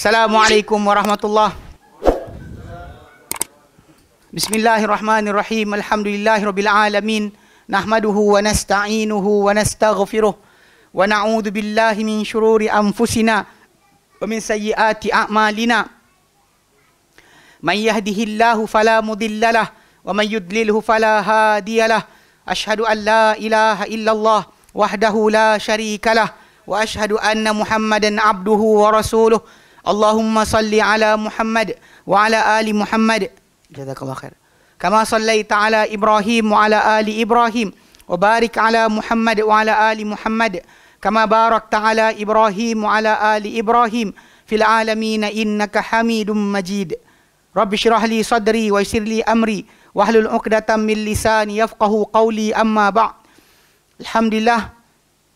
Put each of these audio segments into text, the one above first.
Assalamualaikum warahmatullahi بسم الله الرحمن الرحيم الحمد لله رب العالمين نحمده ونستعينه ونستغفره ونعوذ بالله من شرور انفسنا ومن سيئات اعمالنا من يهده الله فلا مضل له ومن يضلله فلا هادي له اشهد ان لا اله الا الله وحده لا شريك له واشهد ان محمدا عبده ورسوله اللهم صل على محمد وعلى آل محمد جزاك الله خير كما صليت على إبراهيم وعلى آل إبراهيم وبارك على محمد وعلى آل محمد كما باركت على إبراهيم وعلى آل إبراهيم في العالمين إنك حميد مجيد رب اشرح لي صدري ويسر لي أمري واحلل عقدة من لساني يفقه قولي أما بعد الحمد لله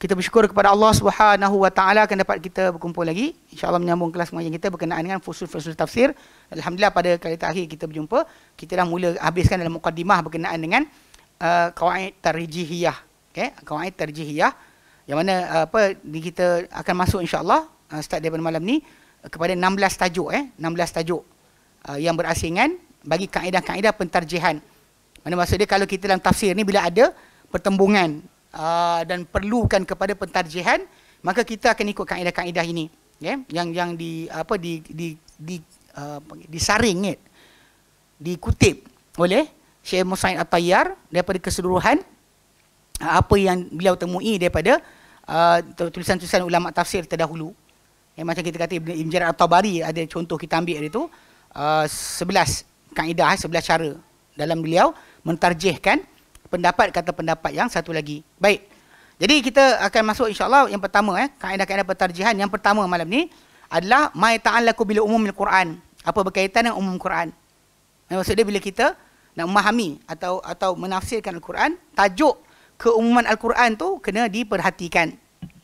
kita bersyukur kepada Allah Subhanahu wa taala kan dapat kita berkumpul lagi insya Allah menyambung kelas mengajian kita berkenaan dengan fusul fusul tafsir alhamdulillah pada kali terakhir kita berjumpa kita dah mula habiskan dalam mukadimah berkenaan dengan uh, kaidah tarjihiyah okey kaidah tarjihiyah yang mana uh, apa ni kita akan masuk insyaallah uh, start daripada malam ni uh, kepada 16 tajuk eh 16 tajuk uh, yang berasingan bagi kaedah-kaedah pentarjihan mana maksud dia kalau kita dalam tafsir ni bila ada pertembungan Uh, dan perlukan kepada pentarjihan maka kita akan ikut kaedah-kaedah ini ya yeah? yang yang di apa di di di uh, disaring it ya. dikutip oleh Syekh Musaid At-Tayyar daripada keseluruhan uh, apa yang beliau temui daripada uh, tulisan-tulisan ulama tafsir terdahulu yang macam kita kata Ibn Jarir At-Tabari ada contoh kita ambil dari itu uh, 11 kaedah 11 eh, cara dalam beliau mentarjihkan pendapat kata pendapat yang satu lagi. Baik. Jadi kita akan masuk insya-Allah yang pertama eh kaedah-kaedah pentarjihan yang pertama malam ni adalah ma ta'allaqu bil umumil Quran. Apa berkaitan dengan umum Quran? Maksud dia bila kita nak memahami atau atau menafsirkan Al-Quran, tajuk keumuman Al-Quran tu kena diperhatikan.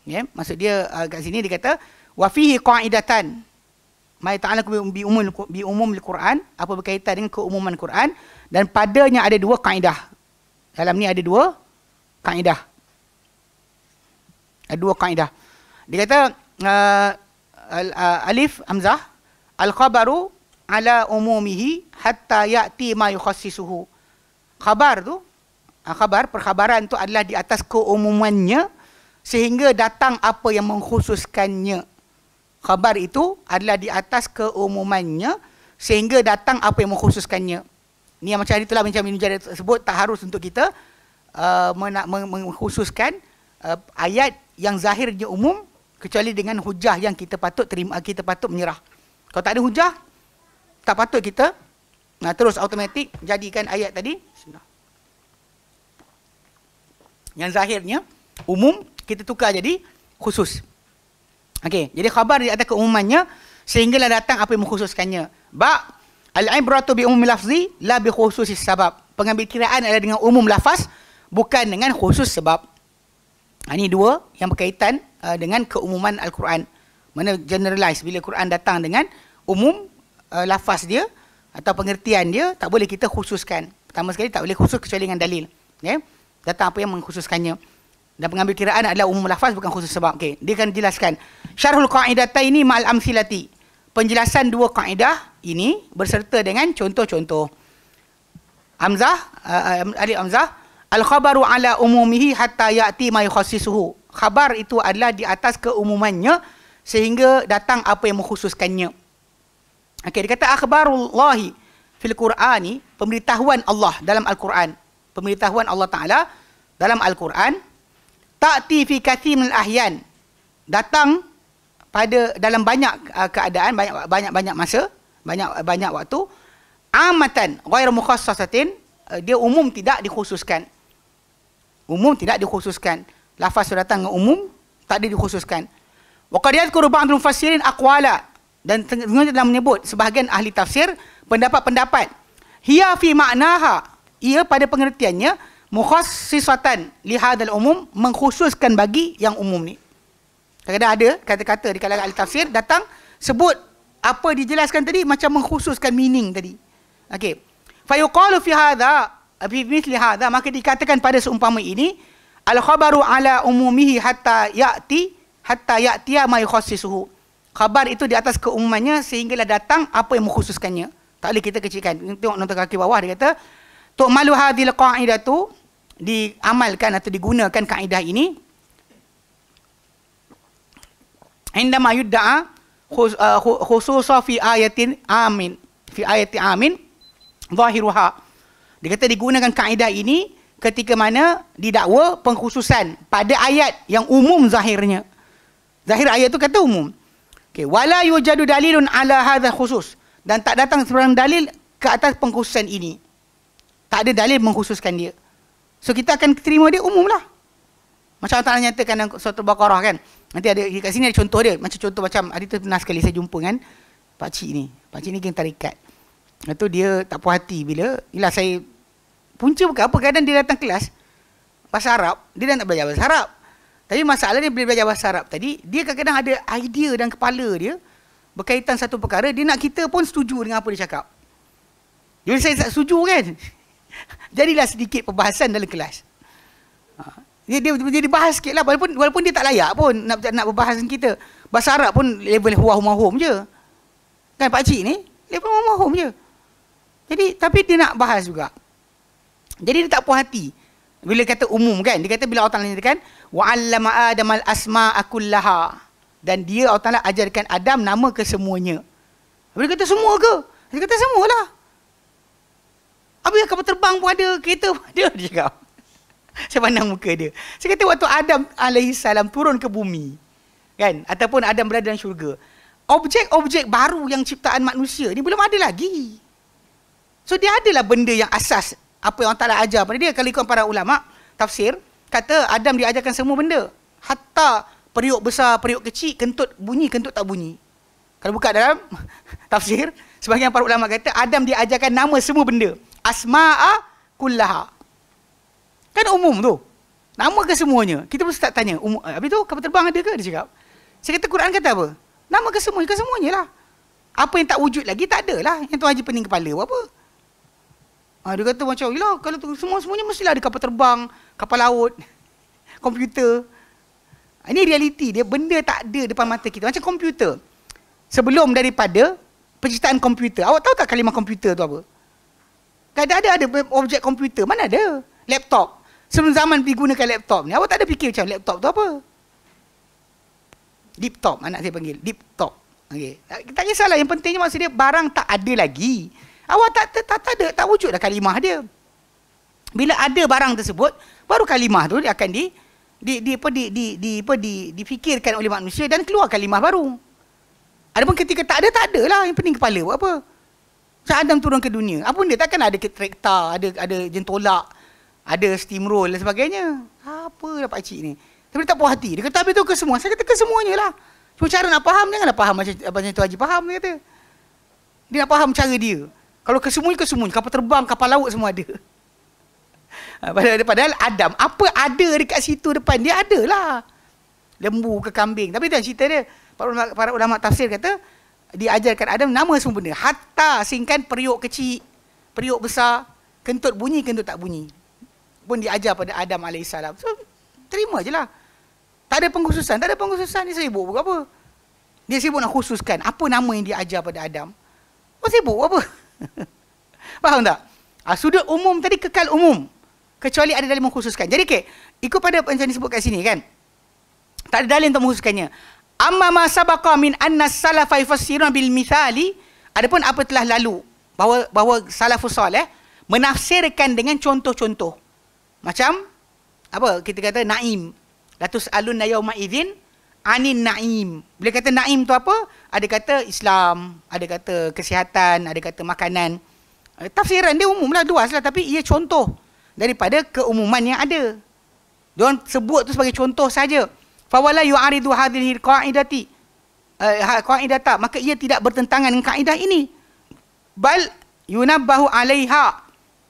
Ya, yeah? maksud dia uh, kat sini dia kata wa fihi qa'idatan ma ta'allaqu bi umumil Quran, apa berkaitan dengan keumuman Quran dan padanya ada dua kaedah. Dalam ni ada dua kaedah. Ada dua kaedah. Dia kata uh, uh, alif hamzah al-khabaru ala umumihi hatta ya'ti ma yukhassisuhu. Khabar tu uh, khabar perkhabaran tu adalah di atas keumumannya sehingga datang apa yang mengkhususkannya. Khabar itu adalah di atas keumumannya sehingga datang apa yang mengkhususkannya ni yang macam hari lah macam Minjari sebut tak harus untuk kita uh, mengkhususkan uh, ayat yang zahirnya umum kecuali dengan hujah yang kita patut terima kita patut menyerah. Kalau tak ada hujah tak patut kita nah, terus automatik jadikan ayat tadi Yang zahirnya umum kita tukar jadi khusus. Okay, jadi khabar di atas keumumannya sehinggalah datang apa yang mengkhususkannya. Ba. Al-ibratu bi umum lafzi la bi khususi sabab. Pengambil kiraan adalah dengan umum lafaz bukan dengan khusus sebab. Ha, ini dua yang berkaitan uh, dengan keumuman Al-Quran. Mana generalize bila Quran datang dengan umum uh, lafaz dia atau pengertian dia tak boleh kita khususkan. Pertama sekali tak boleh khusus kecuali dengan dalil. Okay? Ya? Datang apa yang mengkhususkannya. Dan pengambil kiraan adalah umum lafaz bukan khusus sebab. Okay. Dia akan jelaskan. Syarhul qa'idata ini ma'al amthilati penjelasan dua kaedah ini berserta dengan contoh-contoh. Hamzah, uh, eh, eh, Ali Hamzah, Al-khabaru ala umumihi hatta ya'ti ma yukhasisuhu. Khabar itu adalah di atas keumumannya sehingga datang apa yang mengkhususkannya. Okey, dia kata akhbarullahi fil Qur'ani, pemberitahuan Allah dalam Al-Quran. Pemberitahuan Allah Ta'ala dalam Al-Quran. Ta'ti fi kathim ahyan Datang pada dalam banyak uh, keadaan banyak banyak banyak masa banyak banyak waktu amatan ghairu mukhassasatin uh, dia umum tidak dikhususkan umum tidak dikhususkan lafaz sudah datang dengan umum tak ada dikhususkan wa qad yadhkuru ba'dhu mufassirin aqwala dan dengan dalam menyebut sebahagian ahli tafsir pendapat-pendapat hiya fi ma'naha ia pada pengertiannya mukhassisatan li hadal umum mengkhususkan bagi yang umum ni Kadang-kadang ada kata-kata di kalangan ahli tafsir datang sebut apa dijelaskan tadi macam mengkhususkan meaning tadi. Okey. Fa yuqalu fi hadha fi mithli hadha maka dikatakan pada seumpama ini al khabaru ala umumihi hatta ya'ti hatta ya'ti ma yakhassisuhu. Khabar itu di atas keumumannya sehinggalah datang apa yang mengkhususkan.nya Tak boleh kita kecilkan. Tengok nota kaki bawah dia kata tu malu hadhil qaidatu diamalkan atau digunakan kaedah ini عندما يدعى خصوصا في آية آمين في آية آمين ظاهرها dikata digunakan kaedah ini ketika mana didakwa pengkhususan pada ayat yang umum zahirnya zahir ayat itu kata umum Okay, wala yujadu dalilun ala hadha khusus dan tak datang sebarang dalil ke atas pengkhususan ini tak ada dalil mengkhususkan dia so kita akan terima dia umumlah macam Allah nyatakan dalam surah al-baqarah kan Nanti ada kat sini ada contoh dia. Macam contoh macam hari tu pernah sekali saya jumpa kan pak cik ni. Pak cik ni geng tarikat. Lepas tu dia tak puas hati bila ialah saya punca buka apa kadang dia datang kelas bahasa Arab, dia dah nak belajar bahasa Arab. Tapi masalah dia bila belajar bahasa Arab tadi, dia kadang-kadang ada idea dan kepala dia berkaitan satu perkara, dia nak kita pun setuju dengan apa dia cakap. Jadi saya tak setuju kan? Jadilah sedikit perbahasan dalam kelas. Ha dia, dia, dia, dia bahas sikit lah walaupun, walaupun dia tak layak pun nak, nak berbahas dengan kita bahasa Arab pun level huah-huah-huah je kan pakcik ni level huah-huah je jadi tapi dia nak bahas juga jadi dia tak puas hati bila kata umum kan dia kata bila Allah Ta'ala nyatakan wa'allama adam al-asma akullaha dan dia Allah Ta'ala ajarkan Adam nama ke semuanya Habis dia kata semua ke? Dia kata semualah. Habis kapal terbang pun ada, kereta pun ada. Dia cakap. Saya pandang muka dia. Saya kata waktu Adam alaihi salam turun ke bumi. Kan? Ataupun Adam berada dalam syurga. Objek-objek baru yang ciptaan manusia ni belum ada lagi. So dia adalah benda yang asas apa yang orang Allah ajar pada dia. Kalau ikut para ulama tafsir, kata Adam diajarkan semua benda. Hatta periuk besar, periuk kecil, kentut bunyi, kentut tak bunyi. Kalau buka dalam tafsir, sebagian para ulama kata Adam diajarkan nama semua benda. Asma'a kullaha. Kan umum tu. Nama ke semuanya? Kita mesti tak tanya. Umum, eh, habis tu kapal terbang ada ke? Dia cakap. Saya kata Quran kata apa? Nama ke semuanya? Ke semuanya lah. Apa yang tak wujud lagi tak ada lah. Yang tu haji pening kepala buat apa? Ha, dia kata macam, yelah kalau semua-semuanya mestilah ada kapal terbang, kapal laut, komputer. Ha, ini realiti dia, benda tak ada depan mata kita. Macam komputer. Sebelum daripada penciptaan komputer. Awak tahu tak kalimah komputer tu apa? Kadang-kadang ada objek komputer, mana ada? Laptop sebelum zaman pergi gunakan laptop ni, awak tak ada fikir macam laptop tu apa? Laptop anak saya panggil, laptop. Okey. Eh, tak kisahlah yang pentingnya maksud dia barang tak ada lagi. Awak tak tak, tak ada, tak wujud dah kalimah dia. Bila ada barang tersebut, baru kalimah tu dia akan di di di apa di di, di apa di difikirkan oleh manusia dan keluar kalimah baru. Adapun ketika tak ada tak ada lah yang pening kepala buat apa? Macam Adam turun ke dunia, apa benda takkan ada traktor, ada ada jentolak, ada steamroll dan sebagainya. Apa lah pak cik ni? Tapi tak puas hati. Dia kata habis tu ke semua. Saya kata ke semuanya lah. Cuma cara nak faham, janganlah faham macam, macam tu Haji faham dia kata. Dia nak faham cara dia. Kalau ke semuanya, ke semuanya. Kapal terbang, kapal laut semua ada. Ah, padahal, padahal Adam, apa ada dekat situ depan? Dia ada lah. Lembu ke kambing. Tapi tu yang cerita dia. Para ulama, para ulama tafsir kata, dia ajarkan Adam nama semua benda. Hatta singkan periuk kecil, periuk besar, kentut bunyi, kentut tak bunyi pun diajar pada Adam AS. So, terima je lah. Tak ada pengkhususan. Tak ada pengkhususan. ni. sibuk buat apa? Dia sibuk nak khususkan apa nama yang diajar pada Adam. Oh, sibuk apa? Faham tak? Ah, sudut umum tadi kekal umum. Kecuali ada dalil mengkhususkan. Jadi, okay, ikut pada yang sebut kat sini kan. Tak ada dalil untuk mengkhususkannya. Amma ma sabaqa min anna salafa yufassiruna bil mithali. Adapun apa telah lalu bahawa bahawa salafus salih eh, menafsirkan dengan contoh-contoh. Macam apa kita kata Naim. Latus alun na yauma idzin anin naim. Boleh kata naim tu apa? Ada kata Islam, ada kata kesihatan, ada kata makanan. Eh, tafsiran dia umumlah lah, luas Tapi ia contoh daripada keumuman yang ada. Diorang sebut tu sebagai contoh saja. Fawala yu'aridu hadhihi qa'idati. Uh, eh, ha, qa'idata. Maka ia tidak bertentangan dengan kaedah ini. Bal yunabbahu alaiha.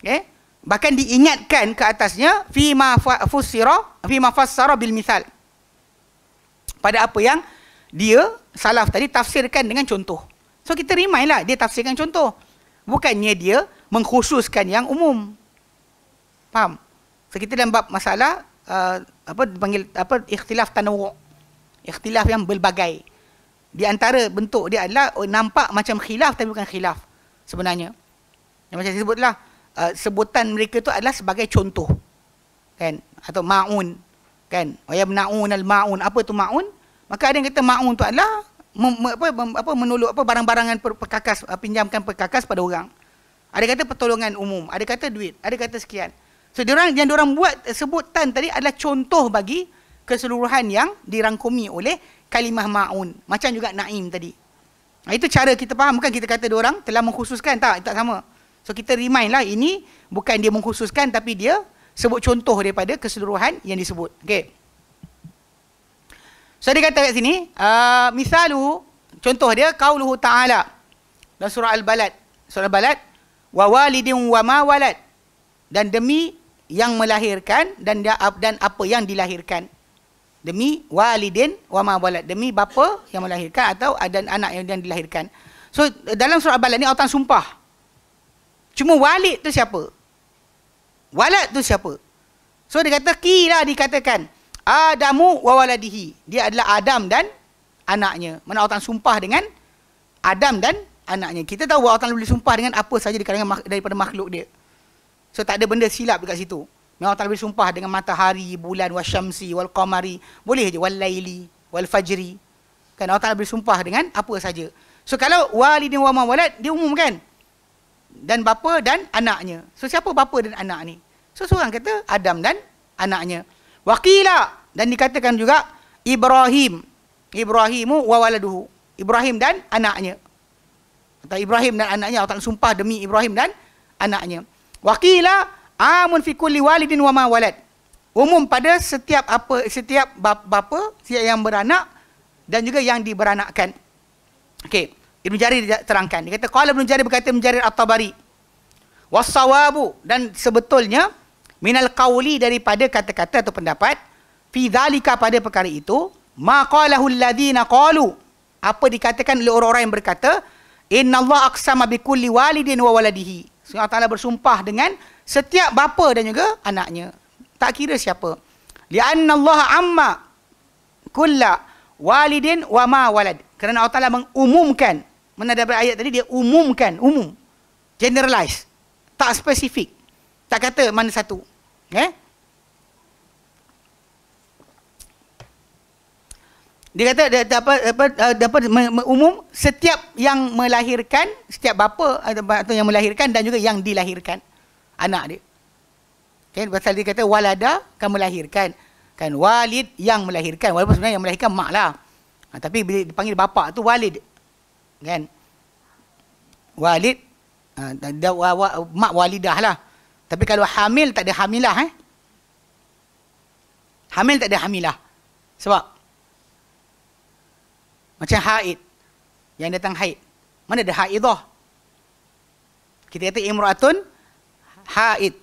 Okay? Eh, bahkan diingatkan ke atasnya fi ma fusira fi ma fassara bil misal pada apa yang dia salaf tadi tafsirkan dengan contoh so kita remind lah dia tafsirkan contoh bukannya dia mengkhususkan yang umum faham so kita dalam bab masalah uh, apa panggil apa ikhtilaf tanawu' ikhtilaf yang berbagai di antara bentuk dia adalah oh, nampak macam khilaf tapi bukan khilaf sebenarnya yang macam disebutlah sebutlah uh, sebutan mereka tu adalah sebagai contoh kan atau maun kan ya naun al maun apa tu maun maka ada yang kata maun tu adalah mem, apa mem, apa menolong apa barang-barangan perkakas uh, pinjamkan perkakas pada orang ada kata pertolongan umum ada kata duit ada kata sekian so orang yang orang buat eh, sebutan tadi adalah contoh bagi keseluruhan yang dirangkumi oleh kalimah maun macam juga naim tadi itu cara kita faham bukan kita kata orang telah mengkhususkan tak tak sama So kita remind lah ini bukan dia mengkhususkan tapi dia sebut contoh daripada keseluruhan yang disebut. Okay. So dia kata kat sini, uh, misalu contoh dia kauluhu ta'ala dalam surah Al-Balad. Surah Al-Balad, wa walidin wa ma walad. Dan demi yang melahirkan dan dan apa yang dilahirkan. Demi walidin wa ma walad. Demi bapa yang melahirkan atau dan anak yang, dilahirkan. So dalam surah Al-Balad ni Allah sumpah. Cuma Walid tu siapa? Walad tu siapa? So dia kata kira lah, dikatakan Adamu wa waladihi. Dia adalah Adam dan anaknya. Mana Allah sumpah dengan Adam dan anaknya. Kita tahu Allah Ta'ala boleh sumpah dengan apa saja di kalangan daripada makhluk dia. So tak ada benda silap dekat situ. Memang Allah boleh sumpah dengan matahari, bulan, wa syamsi, wal qamari. Boleh je. Wal laili, wal fajri. Kan Allah Ta'ala boleh sumpah dengan apa saja. So kalau walidin wa ma dia umum kan? dan bapa dan anaknya. So siapa bapa dan anak ni? So seorang kata Adam dan anaknya. Waqila dan dikatakan juga Ibrahim. Ibrahimu wa waladuhu. Ibrahim dan anaknya. Kata Ibrahim dan anaknya Allah Ta'ala sumpah demi Ibrahim dan anaknya. Waqila amun fi kulli walidin wa ma walad. Umum pada setiap apa setiap bapa, setiap yang beranak dan juga yang diberanakkan. Okey. Ibn Jarir terangkan. Dia kata, kalau Ibn Jarir berkata Ibn Jarir At-Tabari. Wasawabu. Dan sebetulnya, minal qawli daripada kata-kata atau pendapat, fi dhalika pada perkara itu, ma qalahu alladhina qalu. Apa dikatakan oleh orang-orang yang berkata, inna Allah aqsama bi kulli walidin wa waladihi. Allah Ta'ala bersumpah dengan setiap bapa dan juga anaknya. Tak kira siapa. Lianna Allah amma kulla walidin wa ma walad. Kerana Allah Ta'ala mengumumkan menadabur ayat tadi dia umumkan, umum. Generalize. Tak spesifik. Tak kata mana satu. Eh? Dia kata dia dapat eh, dapat, dapat umum setiap yang melahirkan, setiap bapa atau yang melahirkan dan juga yang dilahirkan anak dia. Okay, pasal dia kata walada kamu melahirkan. Kan walid yang melahirkan. Walaupun sebenarnya yang melahirkan maklah Ha, tapi bila dipanggil bapa tu walid kan walid ha, dia wa, wa, mak walidah lah tapi kalau hamil tak ada hamilah eh hamil tak ada hamilah sebab macam haid yang datang haid mana ada haidah kita kata imraatun haid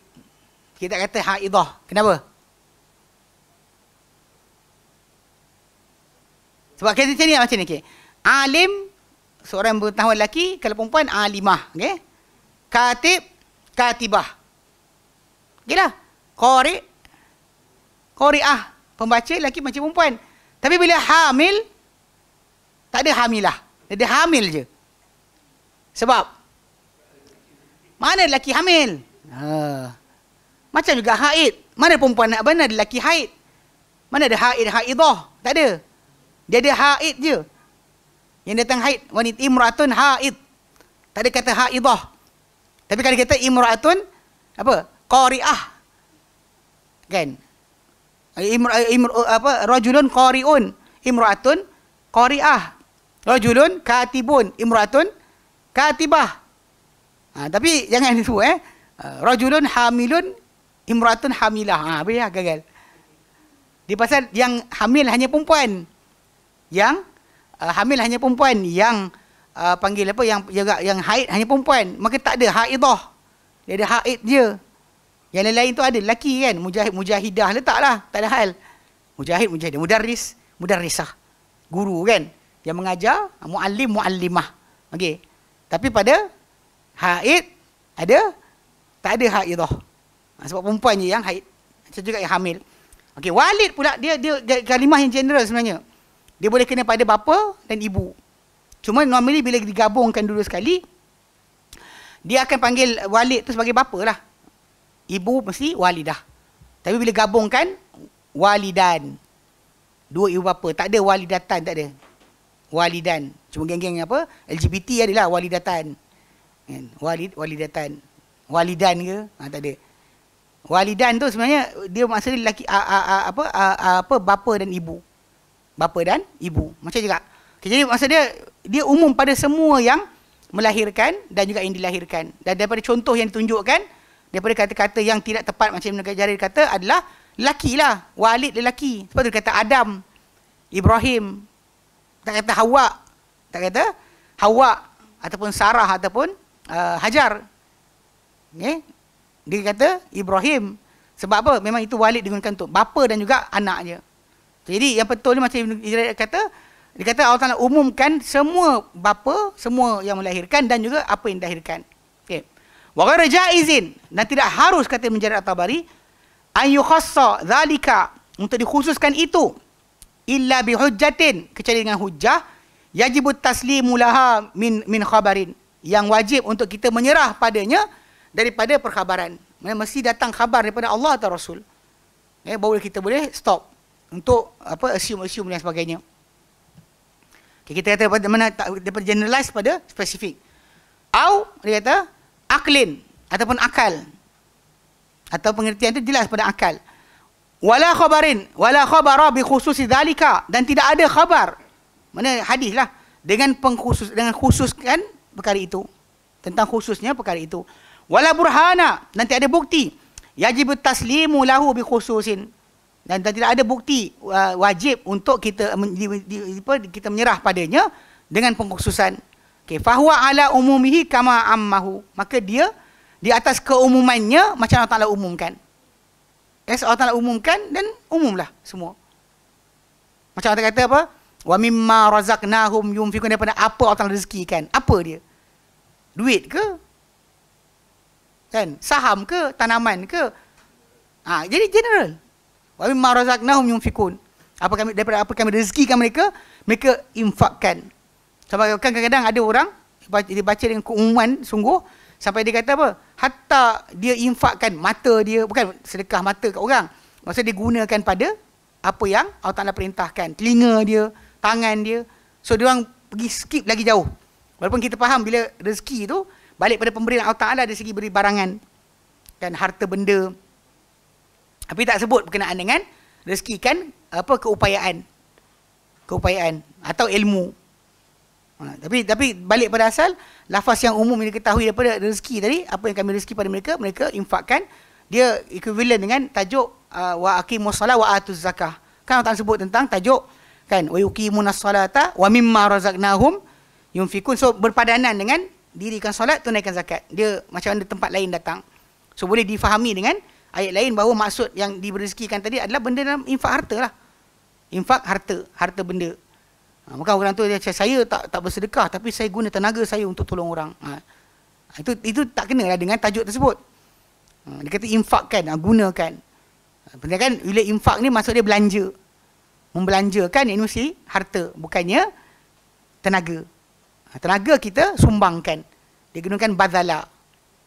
kita kata haidah kenapa sebab kita sini macam ni okay. alim seorang yang bertahun lelaki, kalau perempuan ah limah, Katib, katibah. kori, kori ah, pembaca lelaki macam perempuan. Tapi bila hamil tak ada hamilah. Dia hamil je. Sebab mana lelaki hamil? Ha. Macam juga haid. Mana perempuan nak benar lelaki haid? Mana ada haid haidah? Tak ada. Dia ada haid je yang datang haid wanita imraatun haid tak ada kata haidah tapi kalau kata imraatun apa qariah kan eh, imra eh, imra eh, apa rajulun qariun imraatun qariah rajulun katibun imraatun katibah ha, tapi jangan itu eh rajulun hamilun imraatun hamilah ha apa lah, ya gagal di pasal yang hamil hanya perempuan yang uh, hamil hanya perempuan yang uh, panggil apa yang juga yang haid hanya perempuan maka tak ada haidah dia ada haid dia yang lain-lain tu ada lelaki kan mujahid mujahidah letaklah tak ada hal mujahid mujahid mudarris mudarrisah guru kan yang mengajar muallim muallimah okey tapi pada haid ada tak ada haidah ah, sebab perempuan je yang haid macam juga yang hamil okey walid pula dia dia kalimah yang general sebenarnya dia boleh kena pada bapa dan ibu. Cuma normally bila digabungkan dulu sekali, dia akan panggil walid tu sebagai bapa lah. Ibu mesti walidah. Tapi bila gabungkan, walidan. Dua ibu bapa. Tak ada walidatan, tak ada. Walidan. Cuma geng-geng apa? LGBT adalah walidatan. Kan? Walid, walidatan. Walidan ke? Ha, tak ada. Walidan tu sebenarnya dia maksudnya lelaki, a, a, a, apa, a, a, apa, bapa dan ibu bapa dan ibu. Macam juga. Okay, jadi maksud dia dia umum pada semua yang melahirkan dan juga yang dilahirkan. Dan daripada contoh yang ditunjukkan daripada kata-kata yang tidak tepat macam Ibn Jarir kata adalah lelaki lah. Walid lelaki. Sebab tu kata Adam, Ibrahim, tak kata Hawa, tak kata Hawa ataupun Sarah ataupun uh, Hajar. Okay. Dia kata Ibrahim. Sebab apa? Memang itu walid digunakan untuk bapa dan juga anaknya. Jadi yang betul ni macam Ibn Israel kata, dia kata Allah Ta'ala umumkan semua bapa, semua yang melahirkan dan juga apa yang dilahirkan. Okay. Wa ghairu jaizin dan tidak harus kata menjadi at-Tabari ayu yukhassa dhalika untuk dikhususkan itu illa bihujjatin kecuali dengan hujah yajibu taslimu laha min min khabarin yang wajib untuk kita menyerah padanya daripada perkhabaran. Mesti datang khabar daripada Allah atau Rasul. Eh, baru kita boleh stop untuk apa assume-assume dan sebagainya. Okay, kita kata daripada mana tak daripada generalize pada spesifik. Au dia kata aklin ataupun akal. Atau pengertian itu jelas pada akal. Wala khabarin, wala khabara bi khusus dhalika. Dan tidak ada khabar. Mana hadis lah. Dengan, pengkhusus, dengan khususkan perkara itu. Tentang khususnya perkara itu. Wala burhana, nanti ada bukti. Yajib taslimu lahu bi khususin dan, dan tidak ada bukti uh, wajib untuk kita men, di, di, apa, kita menyerah padanya dengan pengkhususan. Okey, fahuwa ala umumihi kama ammahu. Maka dia di atas keumumannya macam Allah Taala umumkan. Yes, Allah Taala umumkan dan umumlah semua. Macam Allah kata apa? Wa mimma razaqnahum yunfiqun daripada apa Allah Taala rezekikan? Apa dia? Duit ke? Kan? Saham ke? Tanaman ke? Ha, jadi general. Wa mimma razaqnahum yunfikun. Apa kami daripada apa kami rezekikan mereka, mereka infakkan. Sebab kan kadang-kadang ada orang dia baca dengan keumuman sungguh sampai dia kata apa? Hatta dia infakkan mata dia bukan sedekah mata kat orang. masa dia gunakan pada apa yang Allah Taala perintahkan. Telinga dia, tangan dia. So dia orang pergi skip lagi jauh. Walaupun kita faham bila rezeki tu balik pada pemberian Allah Taala dari segi beri barangan dan harta benda. Tapi tak sebut berkenaan dengan rezeki kan apa keupayaan. Keupayaan atau ilmu. Ha, tapi tapi balik pada asal lafaz yang umum yang diketahui daripada rezeki tadi apa yang kami rezeki pada mereka mereka infakkan dia equivalent dengan tajuk uh, wa aqimus salat wa atuz zakah. Kan orang tak sebut tentang tajuk kan wa yuqimunas salata wa mimma razaqnahum yunfikun so berpadanan dengan dirikan solat tunaikan zakat. Dia macam ada tempat lain datang. So boleh difahami dengan ayat lain bahawa maksud yang diberizkikan tadi adalah benda dalam infak harta lah. Infak harta, harta benda. Ha, maka orang tu dia saya tak tak bersedekah tapi saya guna tenaga saya untuk tolong orang. Ha. Itu itu tak kenalah dengan tajuk tersebut. Ha, dia kata infakkan, ha, gunakan. Sebenarnya ha, kan bila infak ni maksud dia belanja. Membelanjakan ini mesti harta, bukannya tenaga. Ha, tenaga kita sumbangkan. Dia gunakan badala.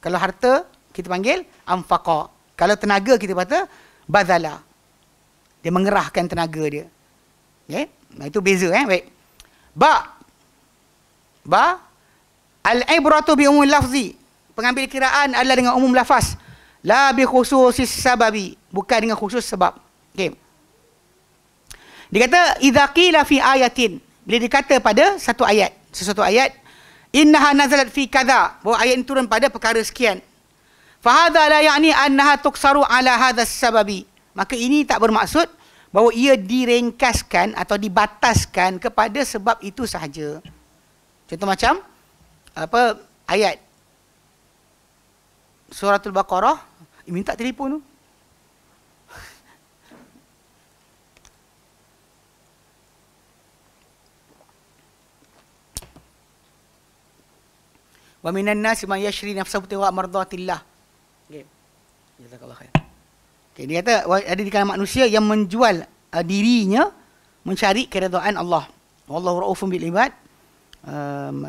Kalau harta kita panggil anfaqah. Kalau tenaga kita kata bazala. Dia mengerahkan tenaga dia. Okey. Eh? itu beza eh. Baik. Ba. Ba. Al-ibratu bi umum lafzi. Pengambil kiraan adalah dengan umum lafaz. La bi khususis sababi. Bukan dengan khusus sebab. Okey. Dia kata, Iza qila fi ayatin. Bila dikata pada satu ayat. Sesuatu ayat. Innaha nazalat fi kada. Bahawa ayat ini turun pada perkara sekian. Fahadha la ya'ni annaha tuksaru ala hadha sababi. Maka ini tak bermaksud bahawa ia direngkaskan atau dibataskan kepada sebab itu sahaja. Contoh macam apa ayat Suratul Baqarah eh, minta telefon tu. Wa minan nasi man yashri nafsahu tiwa mardatillah. Jazakallah khair. Okay, dia kata ada di kalangan manusia yang menjual uh, dirinya mencari keridhaan Allah. Wallahu raufum bil ibad. Um,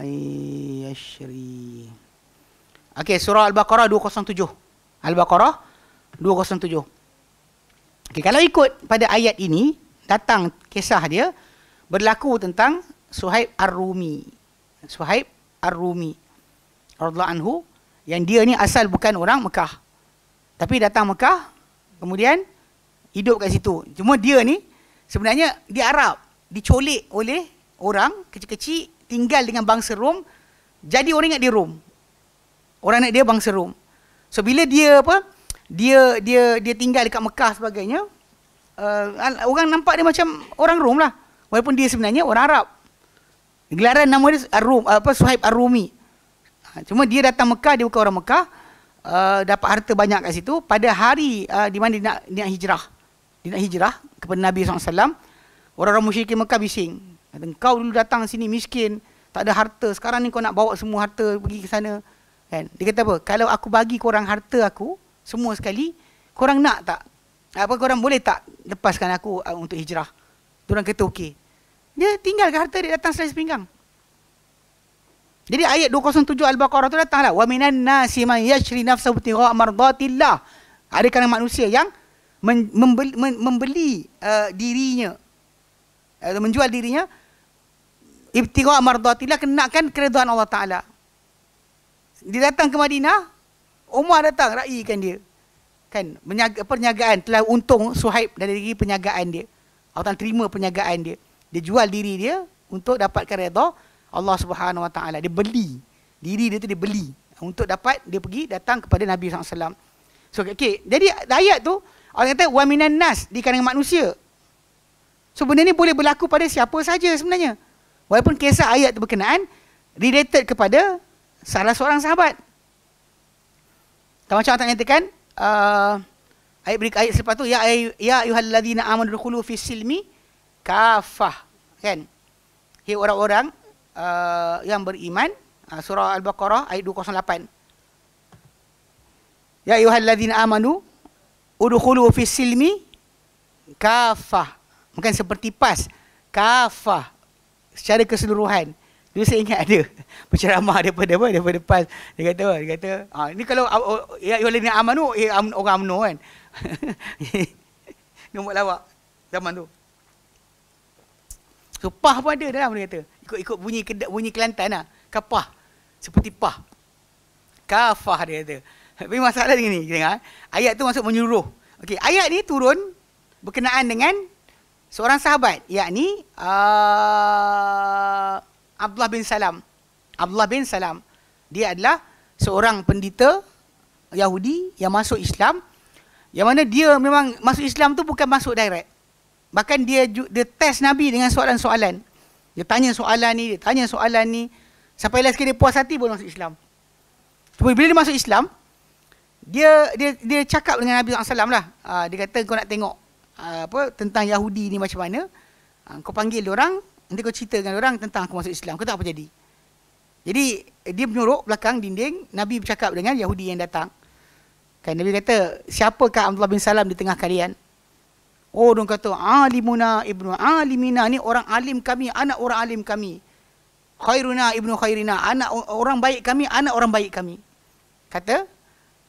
yashri. Okay, surah Al-Baqarah 207. Al-Baqarah 207. Okay, kalau ikut pada ayat ini, datang kisah dia berlaku tentang Suhaib Ar-Rumi. Suhaib Ar-Rumi. Radla anhu. Yang dia ni asal bukan orang Mekah. Tapi datang Mekah, kemudian hidup kat situ. Cuma dia ni sebenarnya dia Arab, diculik oleh orang kecil-kecil tinggal dengan bangsa Rom. Jadi orang ingat dia Rom. Orang nak dia bangsa Rom. So bila dia apa? Dia dia dia tinggal dekat Mekah sebagainya, uh, orang nampak dia macam orang Rom lah. Walaupun dia sebenarnya orang Arab. Gelaran nama dia Arum apa Suhaib Arumi. Ha, cuma dia datang Mekah, dia bukan orang Mekah. Uh, dapat harta banyak kat situ pada hari uh, di mana dia nak, dia hijrah. Dia nak hijrah kepada Nabi SAW. Orang-orang musyrik Mekah bising. Kata, kau dulu datang sini miskin, tak ada harta. Sekarang ni kau nak bawa semua harta pergi ke sana. Kan? Dia kata apa? Kalau aku bagi korang harta aku, semua sekali, korang nak tak? Apa korang boleh tak lepaskan aku uh, untuk hijrah? Diorang kata okey. Dia tinggalkan harta dia datang selai sepinggang. Jadi ayat 207 Al-Baqarah tu datanglah wa minan nasi man yashri nafsahu tira mardatillah. Ada kalangan manusia yang membeli, membeli uh, dirinya atau menjual dirinya ibtigha mardatillah kena kan keridaan Allah Taala. Dia datang ke Madinah, Umar datang raikan dia. Kan penyaga, perniagaan telah untung Suhaib dari segi penyagaan dia. Allah Taala terima penyagaan dia. Dia jual diri dia untuk dapatkan redha Allah Subhanahu Wa Taala dia beli diri dia tu dia beli untuk dapat dia pergi datang kepada Nabi SAW. So okay. jadi ayat tu orang kata wa minan nas di kalangan manusia. So benda ni boleh berlaku pada siapa saja sebenarnya. Walaupun kisah ayat tu berkenaan related kepada salah seorang sahabat. Tak macam tak nyatakan kan uh, ayat berikut ayat selepas tu ya ay, ya ayyuhalladzina amanu dkhulu fi silmi kafah kan. Hei orang-orang uh, yang beriman uh, surah al-baqarah ayat 208 ya ayyuhallazina amanu udkhulu fis silmi kafah bukan seperti pas kafah secara keseluruhan dia saya ingat ada penceramah daripada apa daripada pas dia kata dia kata ah ini kalau ah, oh, ya ayyuhallazina amanu eh, orang amno kan nombor lawak zaman tu Sepah so, pun ada dalam dia kata ikut-ikut bunyi kedak bunyi Kelantan lah. Kapah. Seperti pah. Kafah dia kata. Tapi masalah ni, kita eh. Ayat tu masuk menyuruh. Okey, ayat ni turun berkenaan dengan seorang sahabat. yakni uh, ah, Abdullah bin Salam. Abdullah bin Salam. Dia adalah seorang pendeta Yahudi yang masuk Islam. Yang mana dia memang masuk Islam tu bukan masuk direct. Bahkan dia dia test Nabi dengan soalan-soalan. Dia tanya soalan ni, dia tanya soalan ni. Sampai last kali dia puas hati baru masuk Islam. Cuma bila dia masuk Islam, dia dia dia cakap dengan Nabi SAW lah. Ah, dia kata kau nak tengok ah, apa tentang Yahudi ni macam mana. Uh, kau panggil orang, nanti kau cerita dengan orang tentang aku masuk Islam. Kau tak apa jadi? Jadi dia menyorok belakang dinding, Nabi bercakap dengan Yahudi yang datang. Kan Nabi kata, siapakah Abdullah bin Salam di tengah kalian? Oh, dia kata, Alimuna ibnu Alimina. ni orang alim kami, anak orang alim kami. Khairuna ibnu Khairina. Anak orang baik kami, anak orang baik kami. Kata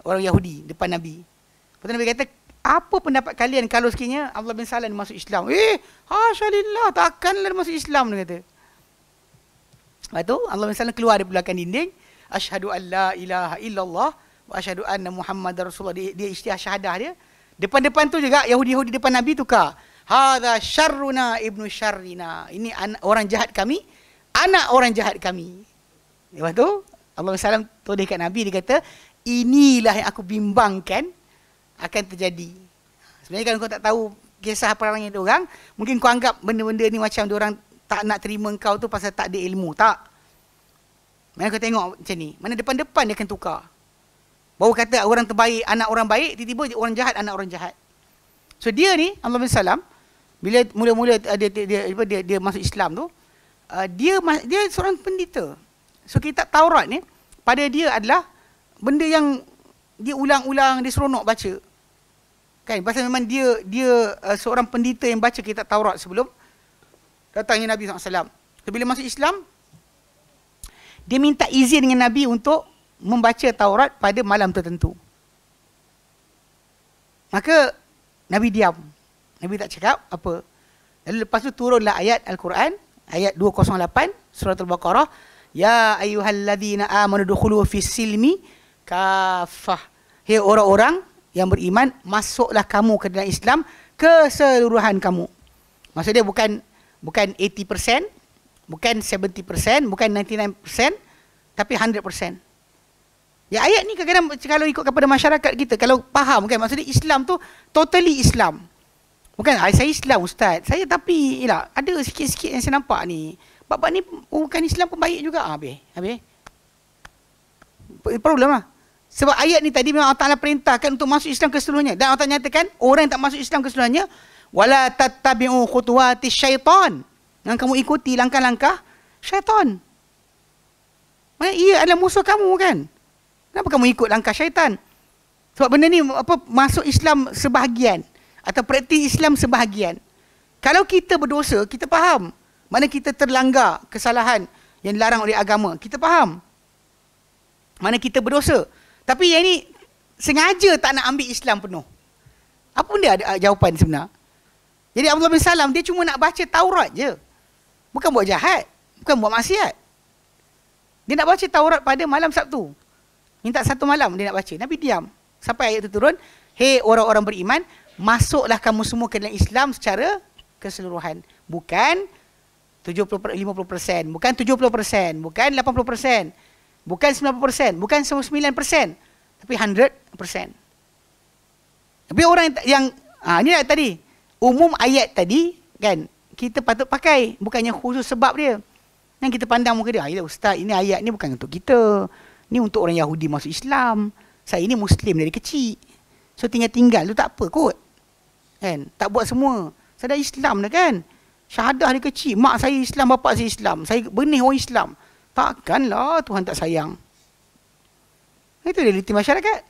orang Yahudi depan Nabi. Lepas Nabi kata, apa pendapat kalian kalau sekiranya Abdullah bin Salam masuk Islam? Eh, hasyalillah, takkanlah dia masuk Islam, dia kata. Lepas tu, Abdullah bin Salam keluar dari belakang dinding. Ashadu an la ilaha illallah. Wa ashadu anna Muhammad Rasulullah. Dia, dia isytihar syahadah dia. Depan-depan tu juga Yahudi-Yahudi depan Nabi tukar. Hadha syarruna ibnu syarrina. Ini orang jahat kami. Anak orang jahat kami. Lepas tu, Allah SWT tu dekat Nabi, dia kata, inilah yang aku bimbangkan akan terjadi. Sebenarnya kalau kau tak tahu kisah perangai dia orang, mungkin kau anggap benda-benda ni macam orang tak nak terima kau tu pasal tak ada ilmu. Tak. Mana kau tengok macam ni. Mana depan-depan dia akan tukar. Baru kata orang terbaik, anak orang baik, tiba-tiba orang jahat, anak orang jahat. So dia ni, Allah bin Salam, bila mula-mula eh, dia, dia, dia, dia, dia, dia masuk Islam tu, eh, dia dia seorang pendeta. So kitab Taurat ni, pada dia adalah benda yang dia ulang-ulang, dia seronok baca. Kan? Pasal memang dia dia eh, seorang pendeta yang baca kitab Taurat sebelum datangnya Nabi SAW. So, bila masuk Islam, dia minta izin dengan Nabi untuk membaca Taurat pada malam tertentu. Maka Nabi diam. Nabi tak cakap apa. Lalu lepas tu turunlah ayat Al-Quran, ayat 208 surah Al-Baqarah, ya ayyuhalladzina amanu dukhulu fis silmi kafah. Hei orang-orang yang beriman, masuklah kamu ke dalam Islam keseluruhan kamu. Maksudnya bukan bukan 80%, bukan 70%, bukan 99%, tapi 100%. Ya ayat ni kadang-kadang kalau ikut kepada masyarakat kita kalau faham kan maksudnya Islam tu totally Islam. Bukan ah, saya Islam ustaz. Saya tapi ila ada sikit-sikit yang saya nampak ni. Bapak ni bukan Islam pun baik juga ah habis. Habis. Problem lah. Sebab ayat ni tadi memang Allah Ta'ala perintahkan untuk masuk Islam keseluruhannya. Dan Allah Ta'ala nyatakan orang yang tak masuk Islam keseluruhannya. Wala tatabi'u khutuwati syaitan. Yang kamu ikuti langkah-langkah syaitan. Maksudnya ia adalah musuh kamu kan? Kenapa kamu ikut langkah syaitan? Sebab benda ni apa masuk Islam sebahagian atau praktis Islam sebahagian. Kalau kita berdosa, kita faham. Mana kita terlanggar kesalahan yang dilarang oleh agama, kita faham. Mana kita berdosa. Tapi yang ini sengaja tak nak ambil Islam penuh. Apa pun dia ada ah, jawapan sebenar. Jadi Abdullah bin Salam dia cuma nak baca Taurat je. Bukan buat jahat, bukan buat maksiat. Dia nak baca Taurat pada malam Sabtu. Minta satu malam dia nak baca. Nabi diam. Sampai ayat itu turun. Hei orang-orang beriman. Masuklah kamu semua ke dalam Islam secara keseluruhan. Bukan 70, 50%. Bukan 70%. Bukan 80%. Bukan 90%. Bukan 99%. Tapi 100%. Tapi orang yang... Ha, ini lah tadi. Umum ayat tadi kan kita patut pakai. Bukannya khusus sebab dia. Yang kita pandang muka dia. Ustaz ini ayat ni bukan untuk kita. Ni untuk orang Yahudi masuk Islam. Saya ni Muslim dari kecil. So tinggal-tinggal tu tak apa kot. Kan? Tak buat semua. Saya dah Islam dah kan? Syahadah dari kecil. Mak saya Islam, bapa saya Islam. Saya benih orang Islam. Takkanlah Tuhan tak sayang. Itu dia liti masyarakat.